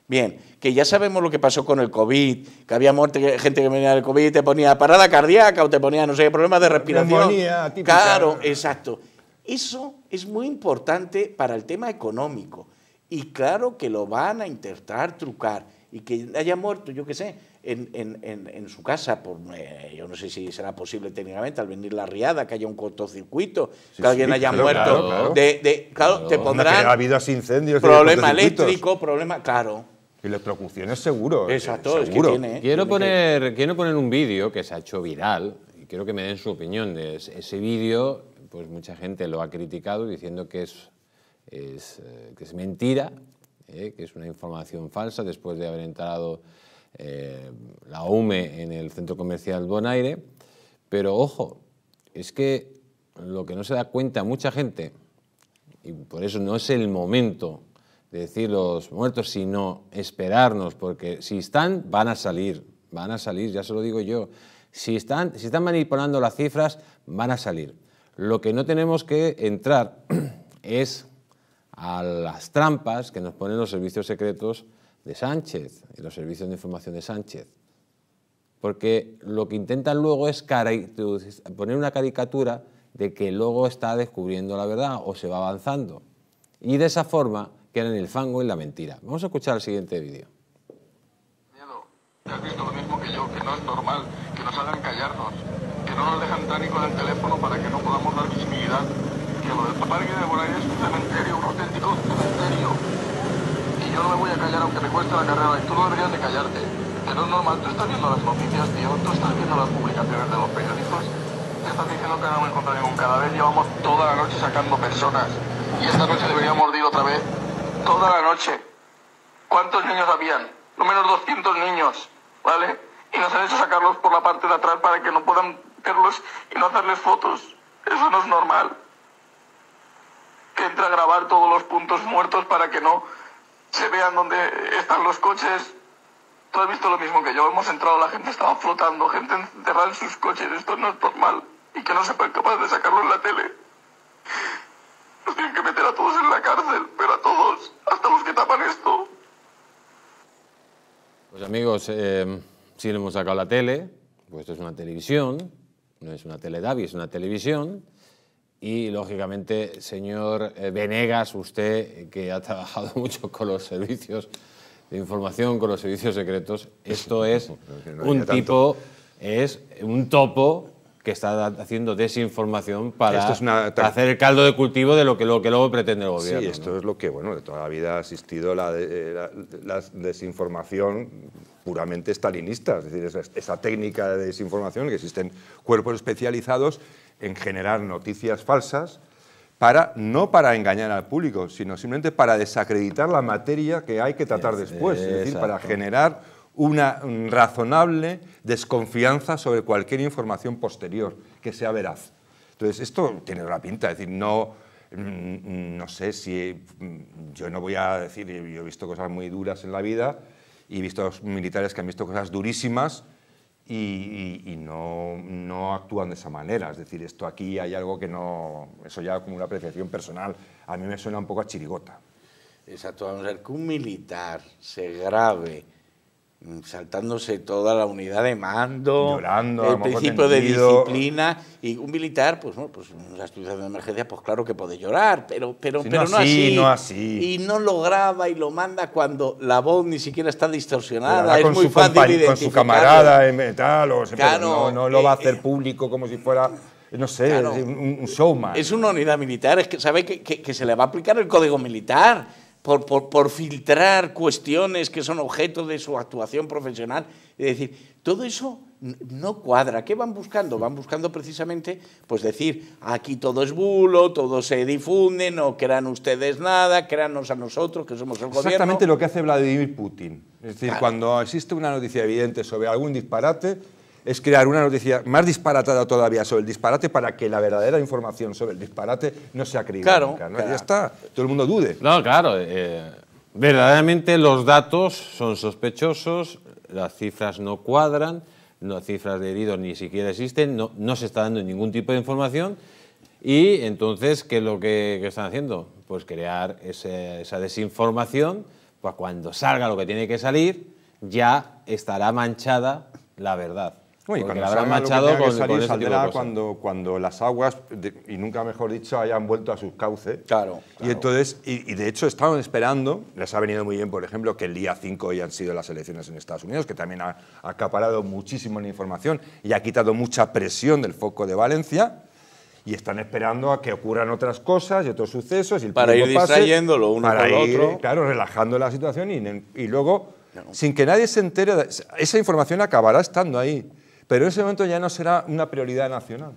Bien, que ya sabemos lo que pasó con el COVID, que había muerte, gente que venía del COVID y te ponía parada cardíaca o te ponía, no sé, problemas de respiración. claro, exacto. Eso es muy importante para el tema económico. Y claro que lo van a intentar trucar y que haya muerto, yo qué sé, en, su casa, por, eh, yo no sé si será posible técnicamente al venir la riada, que haya un cortocircuito, que alguien haya muerto. Claro, De, claro, te pondrán. Ha habido incendios. Problema eléctrico, problema. Claro. Electrocuciones seguro. Eh, Exacto, seguro. quiero, poner, quiero poner un vídeo que se ha hecho viral y quiero que me den su opinión de ese, vídeo. Pues mucha gente lo ha criticado diciendo que es, eh, que es mentira, eh, que es una información falsa después de haber entrado la UME en el centro comercial Bonaire. Pero ojo, es que lo que no se da cuenta mucha gente, y por eso no es el momento de decir los muertos, sino esperarnos, porque si están, van a salir, van a salir, ya se lo digo yo. Si están, si están manipulando las cifras, van a salir. Lo que no tenemos que entrar (clears throat) es a las trampas que nos ponen los servicios secretos de Sánchez y los servicios de información de Sánchez. Porque lo que intentan luego es poner una caricatura de que luego está descubriendo la verdad o se va avanzando. Y de esa forma que era en el fango y la mentira. Vamos a escuchar el siguiente vídeo. Has visto lo mismo que yo, que no es normal, que nos hagan callarnos, que no nos dejan tan con el teléfono para que no podamos dar visibilidad, que lo del parque de Moray es un cementerio, un auténtico cementerio. Y yo no me voy a callar aunque me cueste la carrera, y tú no deberías de callarte. Pero es normal, tú estás viendo las noticias, tío, tú estás viendo las publicaciones de los periódicos, te estás diciendo que no hemos encontrado ningún vez llevamos toda la noche sacando personas. Y esta noche deberíamos mordir otra vez toda la noche. ¿Cuántos niños habían? Lo menos 200 niños, ¿vale? Y nos han hecho sacarlos por la parte de atrás para que no puedan verlos y no hacerles fotos. Eso no es normal. Que entra a grabar todos los puntos muertos para que no se vean dónde están los coches. Tú has visto lo mismo que yo. Hemos entrado, la gente estaba flotando, gente encerrada en sus coches. Esto no es normal. Y que no sepan capaz de sacarlo en la tele. Nos tienen que meter a todos en la cárcel, pero a todos hasta los que tapan esto. Pues amigos, eh, si le hemos sacado la tele, pues esto es una televisión, no es una tele teledavi, es una televisión. Y lógicamente, señor eh, Venegas, usted que ha trabajado (laughs) mucho con los servicios de información, con los servicios secretos, esto es (laughs) un tipo, es un topo que está haciendo desinformación para, hacer el caldo de cultivo de lo que, luego pretende el gobierno. Sí, esto es lo que, bueno, de toda la vida ha existido la, eh, desinformación puramente estalinista, es decir, esa, técnica de desinformación que existen cuerpos especializados en generar noticias falsas, para, no para engañar al público, sino simplemente para desacreditar la materia que hay que tratar después, es, decir, para generar una razonable desconfianza sobre cualquier información posterior que sea veraz. Entonces, esto tiene la pinta, es decir, no, mm, no sé si, mm, yo no voy a decir, yo he visto cosas muy duras en la vida y he visto militares que han visto cosas durísimas y, no, actúan de esa manera. Es decir, esto aquí hay algo que no, eso ya como una apreciación personal, a mí me suena un poco a chirigota. Exacto, vamos a ver, que un militar se grave Mm, saltándose toda la unidad de mando, el principio de disciplina y un militar, pues bueno, pues en una situación de emergencia, pues claro que puede llorar, pero pero pero no, así, y no lo graba y lo manda cuando la voz ni siquiera está distorsionada, es muy fácil con su camarada em, eh, o no, no lo eh, va a hacer eh, público como si fuera no sé, un, showman. Es una unidad militar, es que sabe que, que, se le va a aplicar el código militar por, filtrar cuestiones que son objeto de su actuación profesional. Es decir, todo eso no cuadra. ¿Qué van buscando? Van buscando precisamente, pues decir, aquí todo es bulo, todo se difunde, no crean ustedes nada, créanos a nosotros que somos el Exactamente gobierno. Exactamente lo que hace Vladimir Putin. Es decir, cuando existe una noticia evidente sobre algún disparate, es crear una noticia más disparatada todavía sobre el disparate para que la verdadera información sobre el disparate no sea creíble. Ya está, todo el mundo dude. No, claro. Eh, eh, verdaderamente los datos son sospechosos, las cifras no cuadran, las cifras de heridos ni siquiera existen, no, se está dando ningún tipo de información. Y entonces, ¿qué es lo que, están haciendo? Pues crear esa desinformación, pues cuando salga lo que tiene que salir, ya estará manchada la verdad y cuando machado con, cuando, cuando las aguas, y nunca mejor dicho, hayan vuelto a sus cauces. Claro. Y entonces, y, de hecho estaban esperando, les ha venido muy bien, por ejemplo, que el día 5 hayan han sido las elecciones en Estados Unidos, que también ha, acaparado muchísimo la información y ha quitado mucha presión del foco de Valencia y están esperando a que ocurran otras cosas y otros sucesos. Y para ir distrayéndolo uno para, otro. Claro, relajando la situación y, luego, sin que nadie se entere, esa información acabará estando ahí. Pero ese momento ya no será una prioridad nacional.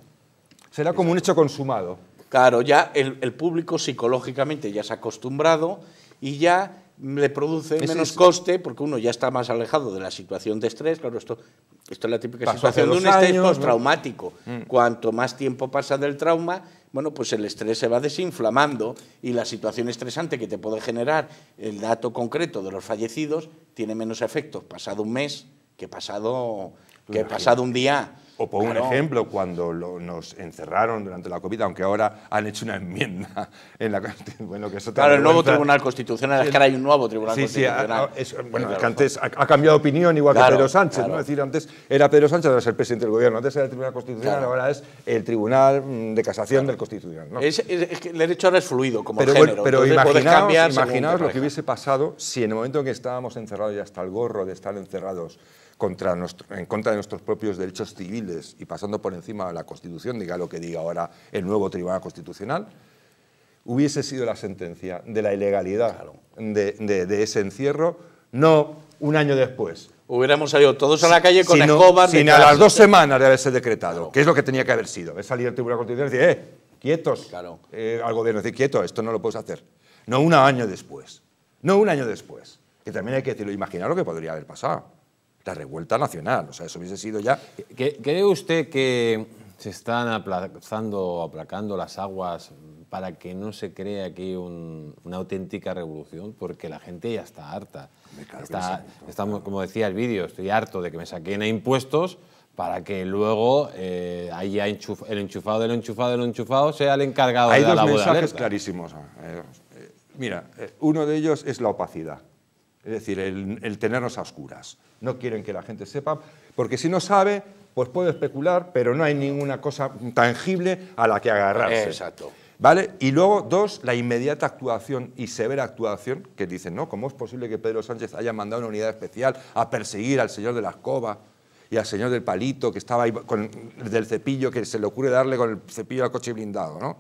Será como un hecho consumado. Claro, ya el, público psicológicamente ya se ha acostumbrado y ya le produce menos coste porque uno ya está más alejado de la situación de estrés. Claro, esto, esto es la típica situación de un estrés postraumático. Mm. Cuanto más tiempo pasa del trauma, bueno, pues el estrés se va desinflamando y la situación estresante que te puede generar el dato concreto de los fallecidos tiene menos efectos pasado un mes que pasado que pasado un día... O por un ejemplo, cuando nos encerraron durante la COVID, aunque ahora han hecho una enmienda en la (laughs) bueno, que eso Claro, el nuevo Tribunal Constitucional, es que ahora hay un nuevo Tribunal Constitucional. Sí, sí, bueno, es que antes ha, cambiado opinión, igual que Pedro Sánchez, ¿no? Es decir, antes era Pedro Sánchez, ahora es el presidente del gobierno, antes era el Tribunal Constitucional, ahora es el Tribunal mm, de Casación del Constitucional. ¿no? Es, que el derecho ahora es fluido, como pero, el género. Pero imaginaos lo que hubiese pasado si en el momento en que estábamos encerrados y hasta el gorro de estar encerrados en contra de nuestros propios derechos civiles y pasando por encima de la Constitución, diga lo que diga ahora el nuevo Tribunal Constitucional, hubiese sido la sentencia de la ilegalidad de, ese encierro, no un año después. Hubiéramos salido todos a la calle con sino, escobas. Sin a las dos semanas de haberse decretado, que es lo que tenía que haber sido. Es salir el Tribunal Constitucional y decir, eh, quietos, claro. Eh, al gobierno, decir, quieto, esto no lo puedes hacer. No un año después, no un año después. Que también hay que decirlo, imaginar lo que podría haber pasado la revuelta nacional. O sea, eso hubiese sido ya. ¿Cree usted que se están aplazando, aplacando las aguas para que no se cree aquí una auténtica revolución? Porque la gente ya está harta. está, estamos, Como decía el vídeo, estoy harto de que me saquen a impuestos para que luego eh, haya de el enchufado del enchufado el enchufado sea el encargado de la Hay dos mensajes clarísimos. Eh, eh, mira, eh, uno de ellos es la opacidad, es decir, el, el tenernos a oscuras no quieren que la gente sepa, porque si no sabe, pues puede especular, pero no hay ninguna cosa tangible a la que agarrarse. Exacto. ¿Vale? Y luego, dos, la inmediata actuación y severa actuación, que dicen, ¿no? ¿Cómo es posible que Pedro Sánchez haya mandado una unidad especial a perseguir al señor de la escoba? y al señor del palito que estaba ahí con, del cepillo, que se le ocurre darle con el cepillo al coche blindado, ¿no?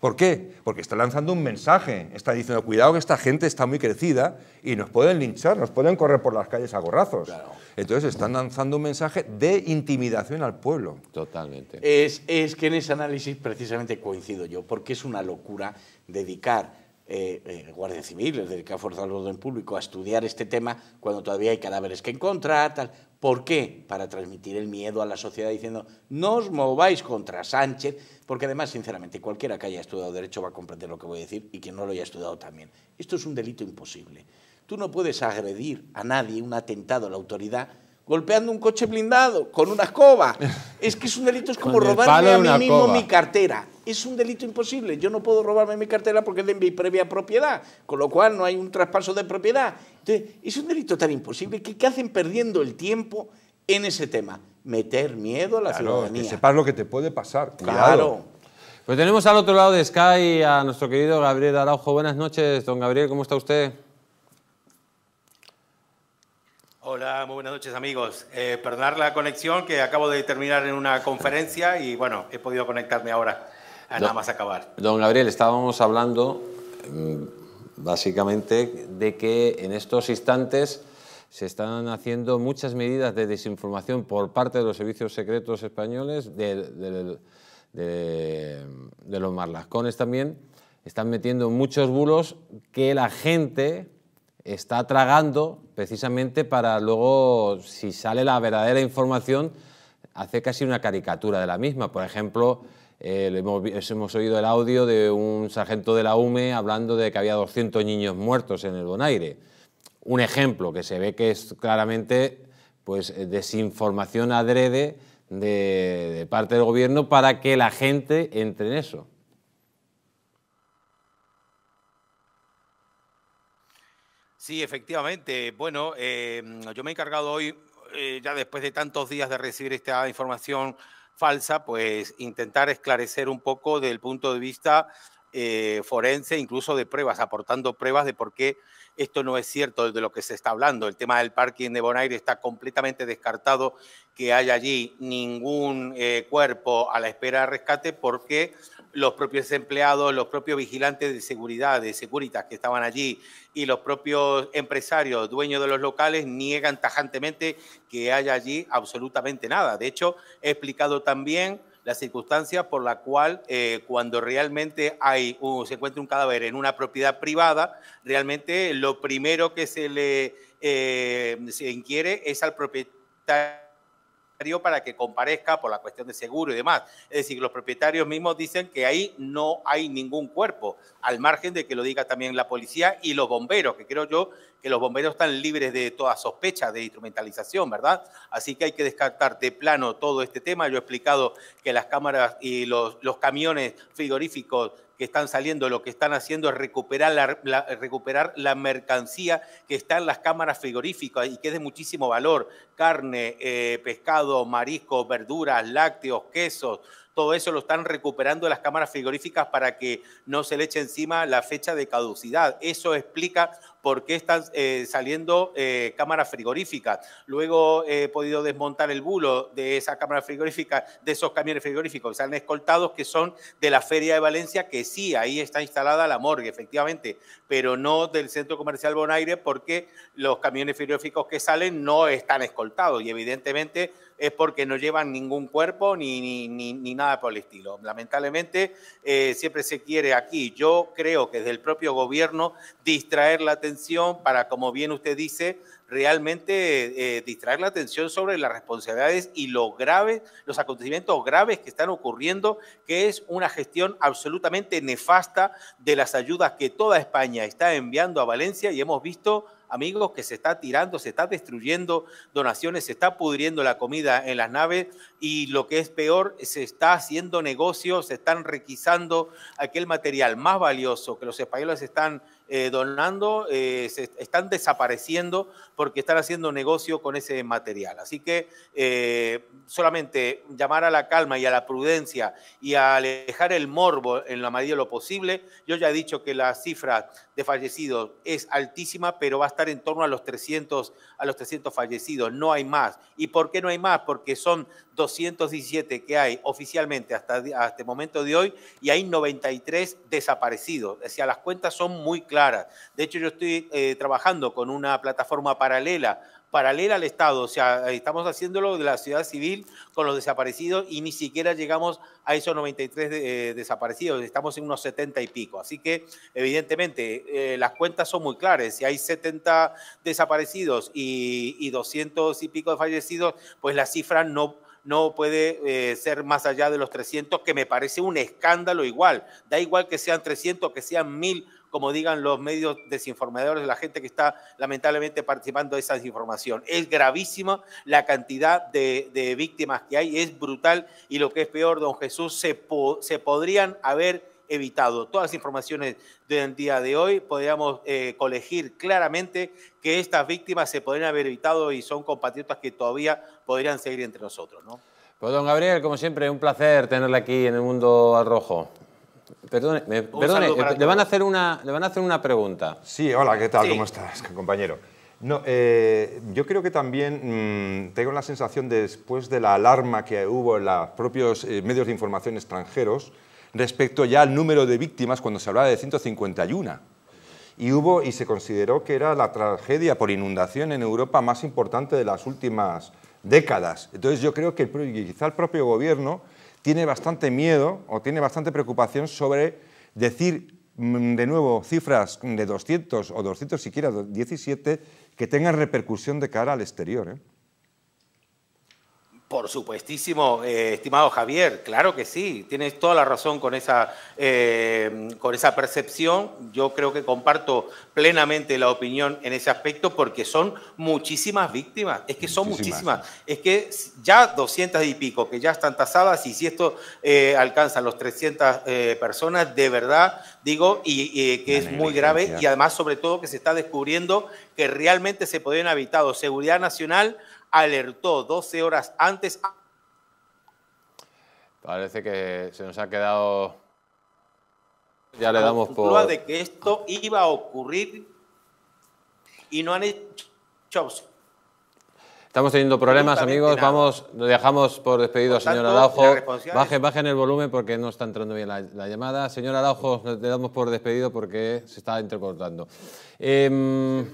¿Por qué? Porque está lanzando un mensaje, está diciendo, cuidado que esta gente está muy crecida y nos pueden linchar, nos pueden correr por las calles a gorrazos. Entonces están lanzando un mensaje de intimidación al pueblo. Totalmente. Es, es que en ese análisis precisamente coincido yo, porque es una locura dedicar eh, eh, Guardia Civil, decir, que ha forzado el orden público, a estudiar este tema cuando todavía hay cadáveres que encontrar, tal. ¿Por qué? Para transmitir el miedo a la sociedad diciendo no os mováis contra Sánchez, porque además, sinceramente, cualquiera que haya estudiado derecho va a comprender lo que voy a decir y quien no lo haya estudiado también. Esto es un delito imposible. Tú no puedes agredir a nadie, un atentado a la autoridad, golpeando un coche blindado con una escoba. (laughs) Es que es un delito, es como robarme a mí mismo mi cartera. Es un delito imposible. Yo no puedo robarme mi cartera porque es de mi previa propiedad, con lo cual no hay un traspaso de propiedad. Entonces, es un delito tan imposible que ¿qué hacen perdiendo el tiempo en ese tema? Meter miedo a la ciudadanía. Que sepas lo que te puede pasar. Claro. Pues tenemos al otro lado de Sky a nuestro querido Gabriel Araujo. Buenas noches, don Gabriel, ¿cómo está usted? Hola, muy buenas noches amigos. Eh, perdonar la conexión que acabo de terminar en una conferencia y bueno, he podido conectarme ahora a ah, nada más acabar. Don Gabriel, estábamos hablando mm, básicamente de que en estos instantes se están haciendo muchas medidas de desinformación por parte de los servicios secretos españoles, de, de los marlascones también, están metiendo muchos bulos que la gente está tragando precisamente para luego, si sale la verdadera información, hacer casi una caricatura de la misma. Por ejemplo, hemos, oído el audio de un sargento de la UME hablando de que había 200 niños muertos en el Bonaire. Un ejemplo que se ve que es claramente pues, desinformación adrede de parte del gobierno para que la gente entre en eso. Sí, efectivamente. Bueno, eh, yo me he encargado hoy, eh, ya después de tantos días de recibir esta información falsa, pues intentar esclarecer un poco del punto de vista eh, forense, incluso de pruebas, aportando pruebas de por qué esto no es cierto de lo que se está hablando. El tema del parking de Bonaire está completamente descartado que haya allí ningún eh, cuerpo a la espera de rescate porque los propios empleados, los propios vigilantes de seguridad, de seguritas que estaban allí y los propios empresarios, dueños de los locales, niegan tajantemente que haya allí absolutamente nada. De hecho, he explicado también la circunstancia por la cual eh, cuando realmente hay se encuentra un cadáver en una propiedad privada, realmente lo primero que se le eh, se inquiere es al propietario para que comparezca por la cuestión de seguro y demás. Es decir, los propietarios mismos dicen que ahí no hay ningún cuerpo, al margen de que lo diga también la policía y los bomberos, que creo yo que los bomberos están libres de toda sospecha de instrumentalización, ¿verdad? Así que hay que descartar de plano todo este tema. Yo he explicado que las cámaras y los, camiones frigoríficos que están saliendo, lo que están haciendo es recuperar la, recuperar la mercancía que está en las cámaras frigoríficas y que es de muchísimo valor. Carne, eh, pescado, marisco, verduras, lácteos, quesos, todo eso lo están recuperando las cámaras frigoríficas para que no se le eche encima la fecha de caducidad. Eso explica por qué están eh, saliendo eh, cámaras frigoríficas. Luego he podido desmontar el bulo de esa cámara frigorífica, de esos camiones frigoríficos que salen escoltados, que son de la Feria de Valencia, que sí, ahí está instalada la morgue, efectivamente, pero no del Centro Comercial Bonaire, porque los camiones frigoríficos que salen no están escoltados y evidentemente es porque no llevan ningún cuerpo ni, ni, ni, nada por el estilo. Lamentablemente eh, siempre se quiere aquí, yo creo que desde el propio gobierno, distraer la atención para, como bien usted dice, realmente eh, distraer la atención sobre las responsabilidades y lo grave, los acontecimientos graves que están ocurriendo, que es una gestión absolutamente nefasta de las ayudas que toda España está enviando a Valencia y hemos visto amigos, que se está tirando, se está destruyendo donaciones, se está pudriendo la comida en las naves y lo que es peor, se está haciendo negocios, se están requisando aquel material más valioso que los españoles están eh, donando, eh, se están desapareciendo porque están haciendo negocio con ese material. Así que eh, solamente llamar a la calma y a la prudencia y a alejar el morbo en la medida de lo posible. Yo ya he dicho que las cifras de fallecidos es altísima, pero va a estar en torno a los 300, a los 300 fallecidos. No hay más. ¿Y por qué no hay más? Porque son 217 que hay oficialmente hasta, este momento de hoy y hay 93 desaparecidos. O sea, las cuentas son muy claras. De hecho, yo estoy eh, trabajando con una plataforma paralela paralela al Estado, o sea, estamos haciéndolo de la ciudad civil con los desaparecidos y ni siquiera llegamos a esos 93 eh, desaparecidos, estamos en unos 70 y pico. Así que, evidentemente, eh, las cuentas son muy claras. Si hay 70 desaparecidos y, y 200 y pico de fallecidos, pues la cifra no no puede eh, ser más allá de los 300, que me parece un escándalo igual. Da igual que sean 300, que sean 1000, como digan los medios desinformadores, la gente que está lamentablemente participando de esa desinformación. Es gravísima la cantidad de, víctimas que hay, es brutal y lo que es peor, don Jesús, se, se podrían haber evitado. Todas las informaciones del día de hoy podríamos eh, colegir claramente que estas víctimas se podrían haber evitado y son compatriotas que todavía podrían seguir entre nosotros. ¿no? Pues don Gabriel, como siempre, un placer tenerle aquí en el mundo al rojo. Perdone, eh, le, van a hacer una, le van a hacer una pregunta. Sí, hola, ¿qué tal? ¿Cómo estás, compañero? No, eh, yo creo que también mm, tengo la sensación después de la alarma que hubo en los propios medios de información extranjeros, respecto ya al número de víctimas cuando se hablaba de 151. Y hubo y se consideró que era la tragedia por inundación en Europa más importante de las últimas décadas. Entonces yo creo que el, quizá el propio gobierno tiene bastante miedo o tiene bastante preocupación sobre decir mm, de nuevo cifras de 200 o 200 siquiera 17 que tengan repercusión de cara al exterior. ¿eh? Por supuestísimo, eh, estimado Javier, claro que sí, tienes toda la razón con esa, eh, con esa percepción. Yo creo que comparto plenamente la opinión en ese aspecto porque son muchísimas víctimas, es que son muchísimas, es que ya 200 y pico que ya están tasadas y si esto eh, alcanza los 300 eh, personas, de verdad digo, y, que es muy grave y además sobre todo que se está descubriendo que realmente se podían habitar seguridad nacional alertó 12 horas antes. Parece que se nos ha quedado... Ya le damos por... de que esto iba a ocurrir y no han hecho... Estamos teniendo problemas, amigos. Vamos, lo dejamos por despedido, señor Araujo. Baje en el volumen porque no está entrando bien la, llamada. Señor Araujo, le damos por despedido porque se está intercortando. Em,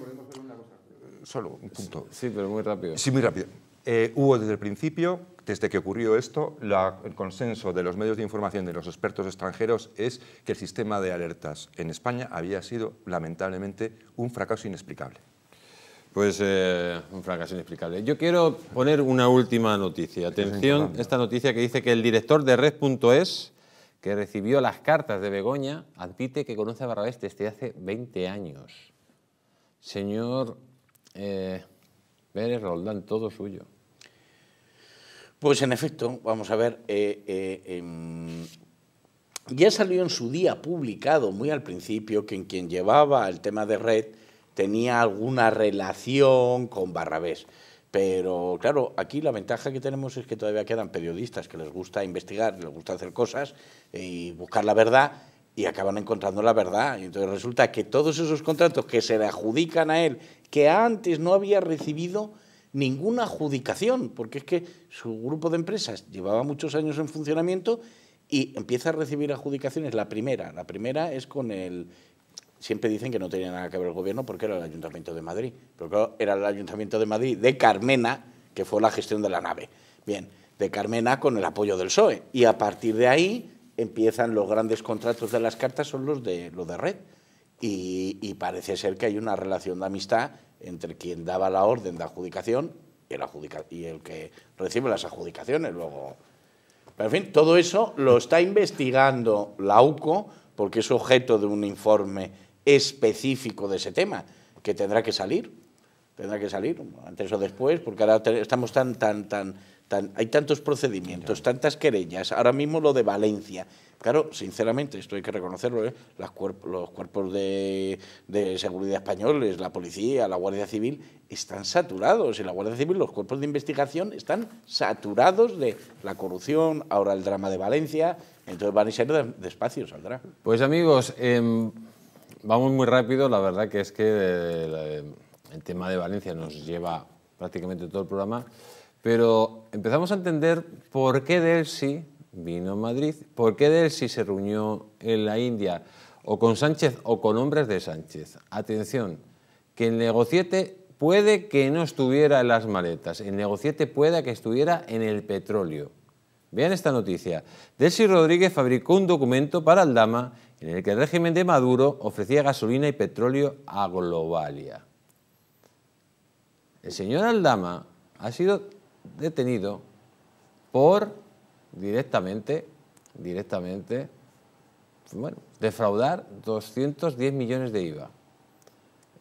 solo un punto. Sí, pero muy rápido. Sí, muy rápido. Eh, hubo desde el principio, desde que ocurrió esto, el consenso de los medios de información de los expertos extranjeros es que el sistema de alertas en España había sido, lamentablemente, un fracaso inexplicable. Pues eh, un fracaso inexplicable. Yo quiero poner una última noticia. Atención, esta noticia que dice que el director de Red.es, que recibió las cartas de Begoña, admite que conoce a Barrabés desde hace 20 años. Señor eh, Pérez Roldán, todo suyo. Pues en efecto, vamos a ver, eh, eh, em, ya salió en su día publicado muy al principio que en quien llevaba el tema de red tenía alguna relación con Barrabés. Pero claro, aquí la ventaja que tenemos es que todavía quedan periodistas que les gusta investigar, les gusta hacer cosas y buscar la verdad y acaban encontrando la verdad. Y entonces resulta que todos esos contratos que se le adjudican a él, que antes no había recibido ninguna adjudicación, porque es que su grupo de empresas llevaba muchos años en funcionamiento y empieza a recibir adjudicaciones. La primera, la primera es con el... Siempre dicen que no tenía nada que ver el gobierno porque era el Ayuntamiento de Madrid, pero claro, era el Ayuntamiento de Madrid de Carmena, que fue la gestión de la nave. Bien, de Carmena con el apoyo del PSOE. Y a partir de ahí empiezan los grandes contratos de las cartas, son los de, los de red. Y, parece ser que hay una relación de amistad entre quien daba la orden de adjudicación y el, adjudica y el que recibe las adjudicaciones. Luego. Pero, en fin, todo eso lo está investigando la UCO porque es objeto de un informe específico de ese tema que tendrá que salir. Tendrá que salir antes o después, porque ahora estamos tan, tan, tan hay tantos procedimientos, tantas querellas, ahora mismo lo de Valencia. Claro, sinceramente, esto hay que reconocerlo, ¿eh? los cuerpos de, seguridad españoles, la policía, la Guardia Civil, están saturados. Y la Guardia Civil los cuerpos de investigación están saturados de la corrupción, ahora el drama de Valencia, entonces van a ser despacio, saldrá. Pues amigos, em, vamos muy rápido, la verdad que es que eh, em, el tema de Valencia nos lleva prácticamente todo el programa. Pero empezamos a entender por qué Delsi vino a Madrid, por qué Delsi se reunió en la India o con Sánchez o con hombres de Sánchez. Atención, que el negociete puede que no estuviera en las maletas, el negociete puede que estuviera en el petróleo. Vean esta noticia. Delsi Rodríguez fabricó un documento para Aldama en el que el régimen de Maduro ofrecía gasolina y petróleo a Globalia. El señor Aldama ha sido detenido por directamente, directamente, bueno, defraudar 210 millones de IVA.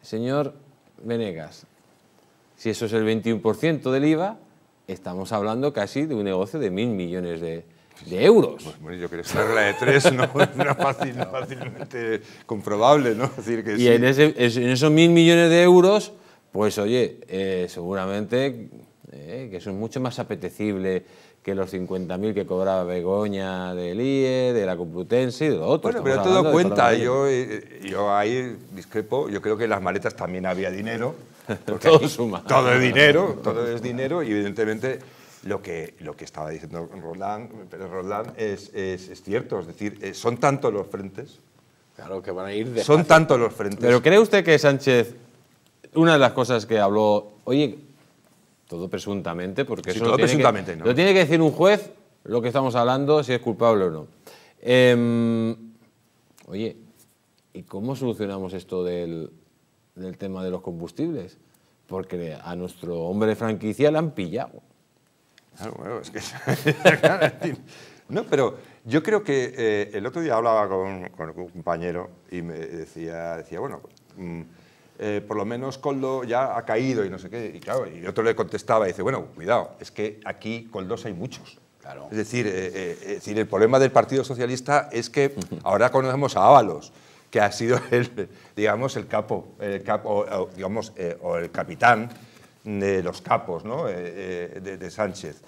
Señor Venegas, si eso es el 21% del IVA, estamos hablando casi de un negocio de mil millones de, euros. yo creo que la regla de tres no fácilmente comprobable, decir que y en, esos mil millones de euros, pues oye, eh, seguramente ¿eh? que es mucho más apetecible que los 50.000 que cobraba Begoña del IE, de la Complutense y de otros Bueno, pero te doy cuenta, yo, eh, eh, yo ahí discrepo, yo creo que en las maletas también había dinero. (laughs) todo suma. Todo es dinero, todo es dinero y evidentemente lo que, lo que estaba diciendo Roland, pero Roland es, es, es, cierto, es decir, son tantos los frentes. Claro, que van a ir de Son tantos los frentes. Pero ¿cree usted que Sánchez, una de las cosas que habló, oye, todo presuntamente, porque eso lo, tiene que, decir un juez lo que estamos hablando, si es culpable o no. Em, oye, ¿y cómo solucionamos esto del, tema de los combustibles? Porque a nuestro hombre de franquicia le han pillado. Ah, (laughs) no, pero yo creo que eh, el otro día hablaba con, un compañero y me decía, decía bueno, mm, eh, por lo menos Coldo ya ha caído y no sé qué. Y claro, y otro le contestaba y dice, bueno, cuidado, es que aquí Coldos hay muchos. Claro. Es, decir, eh, eh, es decir, el problema del Partido Socialista es que ahora conocemos a Ábalos, que ha sido (laughs) el, digamos, el capo, el capo o, digamos, o el capitán de los capos ¿no? de, de Sánchez.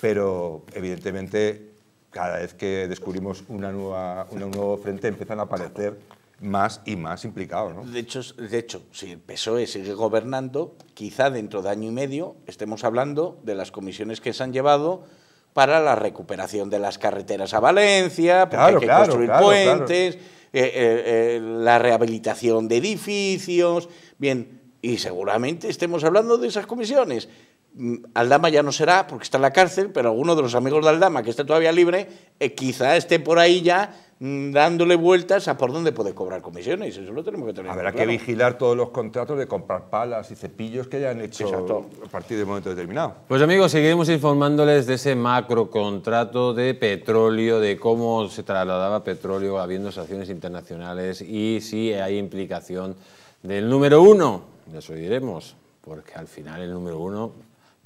Pero evidentemente cada vez que descubrimos una nueva, un nuevo frente empiezan a aparecer más y más implicado. ¿no? De, hecho, de hecho, si el PSOE sigue gobernando, quizá dentro de año y medio estemos hablando de las comisiones que se han llevado para la recuperación de las carreteras a Valencia, porque que construir puentes, eh, eh, eh, la rehabilitación de edificios, bien, y seguramente estemos hablando de esas comisiones. Mm, Aldama ya no será porque está en la cárcel, pero alguno de los amigos de Aldama que está todavía libre, quizá esté por ahí ya Mm, dándole vueltas a por dónde puede cobrar comisiones. Eso lo tenemos que tener. Habrá que vigilar todos los contratos de comprar palas y cepillos que hayan hecho a partir de un momento determinado. Pues amigos, seguiremos informándoles de ese macro contrato de petróleo, de cómo se trasladaba petróleo habiendo sanciones internacionales y si hay implicación del número uno. Eso diremos, porque al final el número uno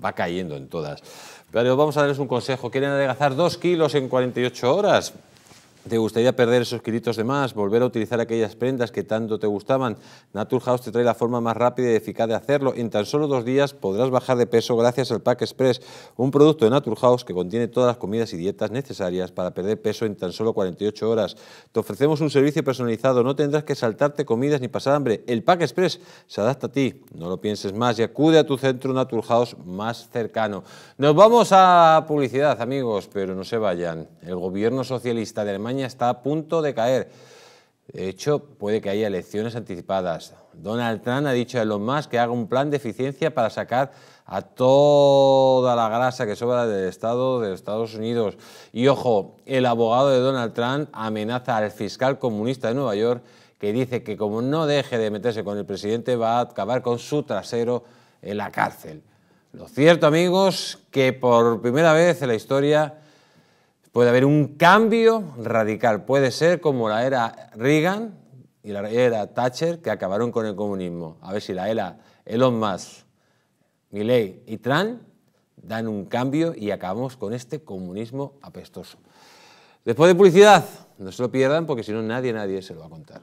va cayendo en todas. Pero vamos a darles un consejo. ¿Quieren adelgazar dos kilos en 48 horas? ¿Te gustaría perder esos kilitos de más, volver a utilizar aquellas prendas que tanto te gustaban? Naturhaus te trae la forma más rápida y eficaz de hacerlo. En tan solo dos días podrás bajar de peso gracias al Pack Express, un producto de Naturhaus que contiene todas las comidas y dietas necesarias para perder peso en tan solo 48 horas. Te ofrecemos un servicio personalizado, no tendrás que saltarte comidas ni pasar hambre. El Pack Express se adapta a ti, no lo pienses más y acude a tu centro Naturhaus más cercano. Nos vamos a publicidad, amigos, pero no se vayan. El gobierno socialista de Alemania está a punto de caer. De hecho, puede que haya elecciones anticipadas. Donald Trump ha dicho a los más que haga un plan de eficiencia para sacar a toda la grasa que sobra del Estado de Estados Unidos. Y ojo, el abogado de Donald Trump amenaza al fiscal comunista de Nueva York que dice que como no deje de meterse con el presidente va a acabar con su trasero en la cárcel. Lo cierto, amigos, que por primera vez en la historia Puede haber un cambio radical. Puede ser como la era Reagan y la era Thatcher, que acabaron con el comunismo. A ver si la era Elon Musk, Milley y Trump dan un cambio y acabamos con este comunismo apestoso. Después de publicidad, no se lo pierdan porque si no nadie, nadie se lo va a contar.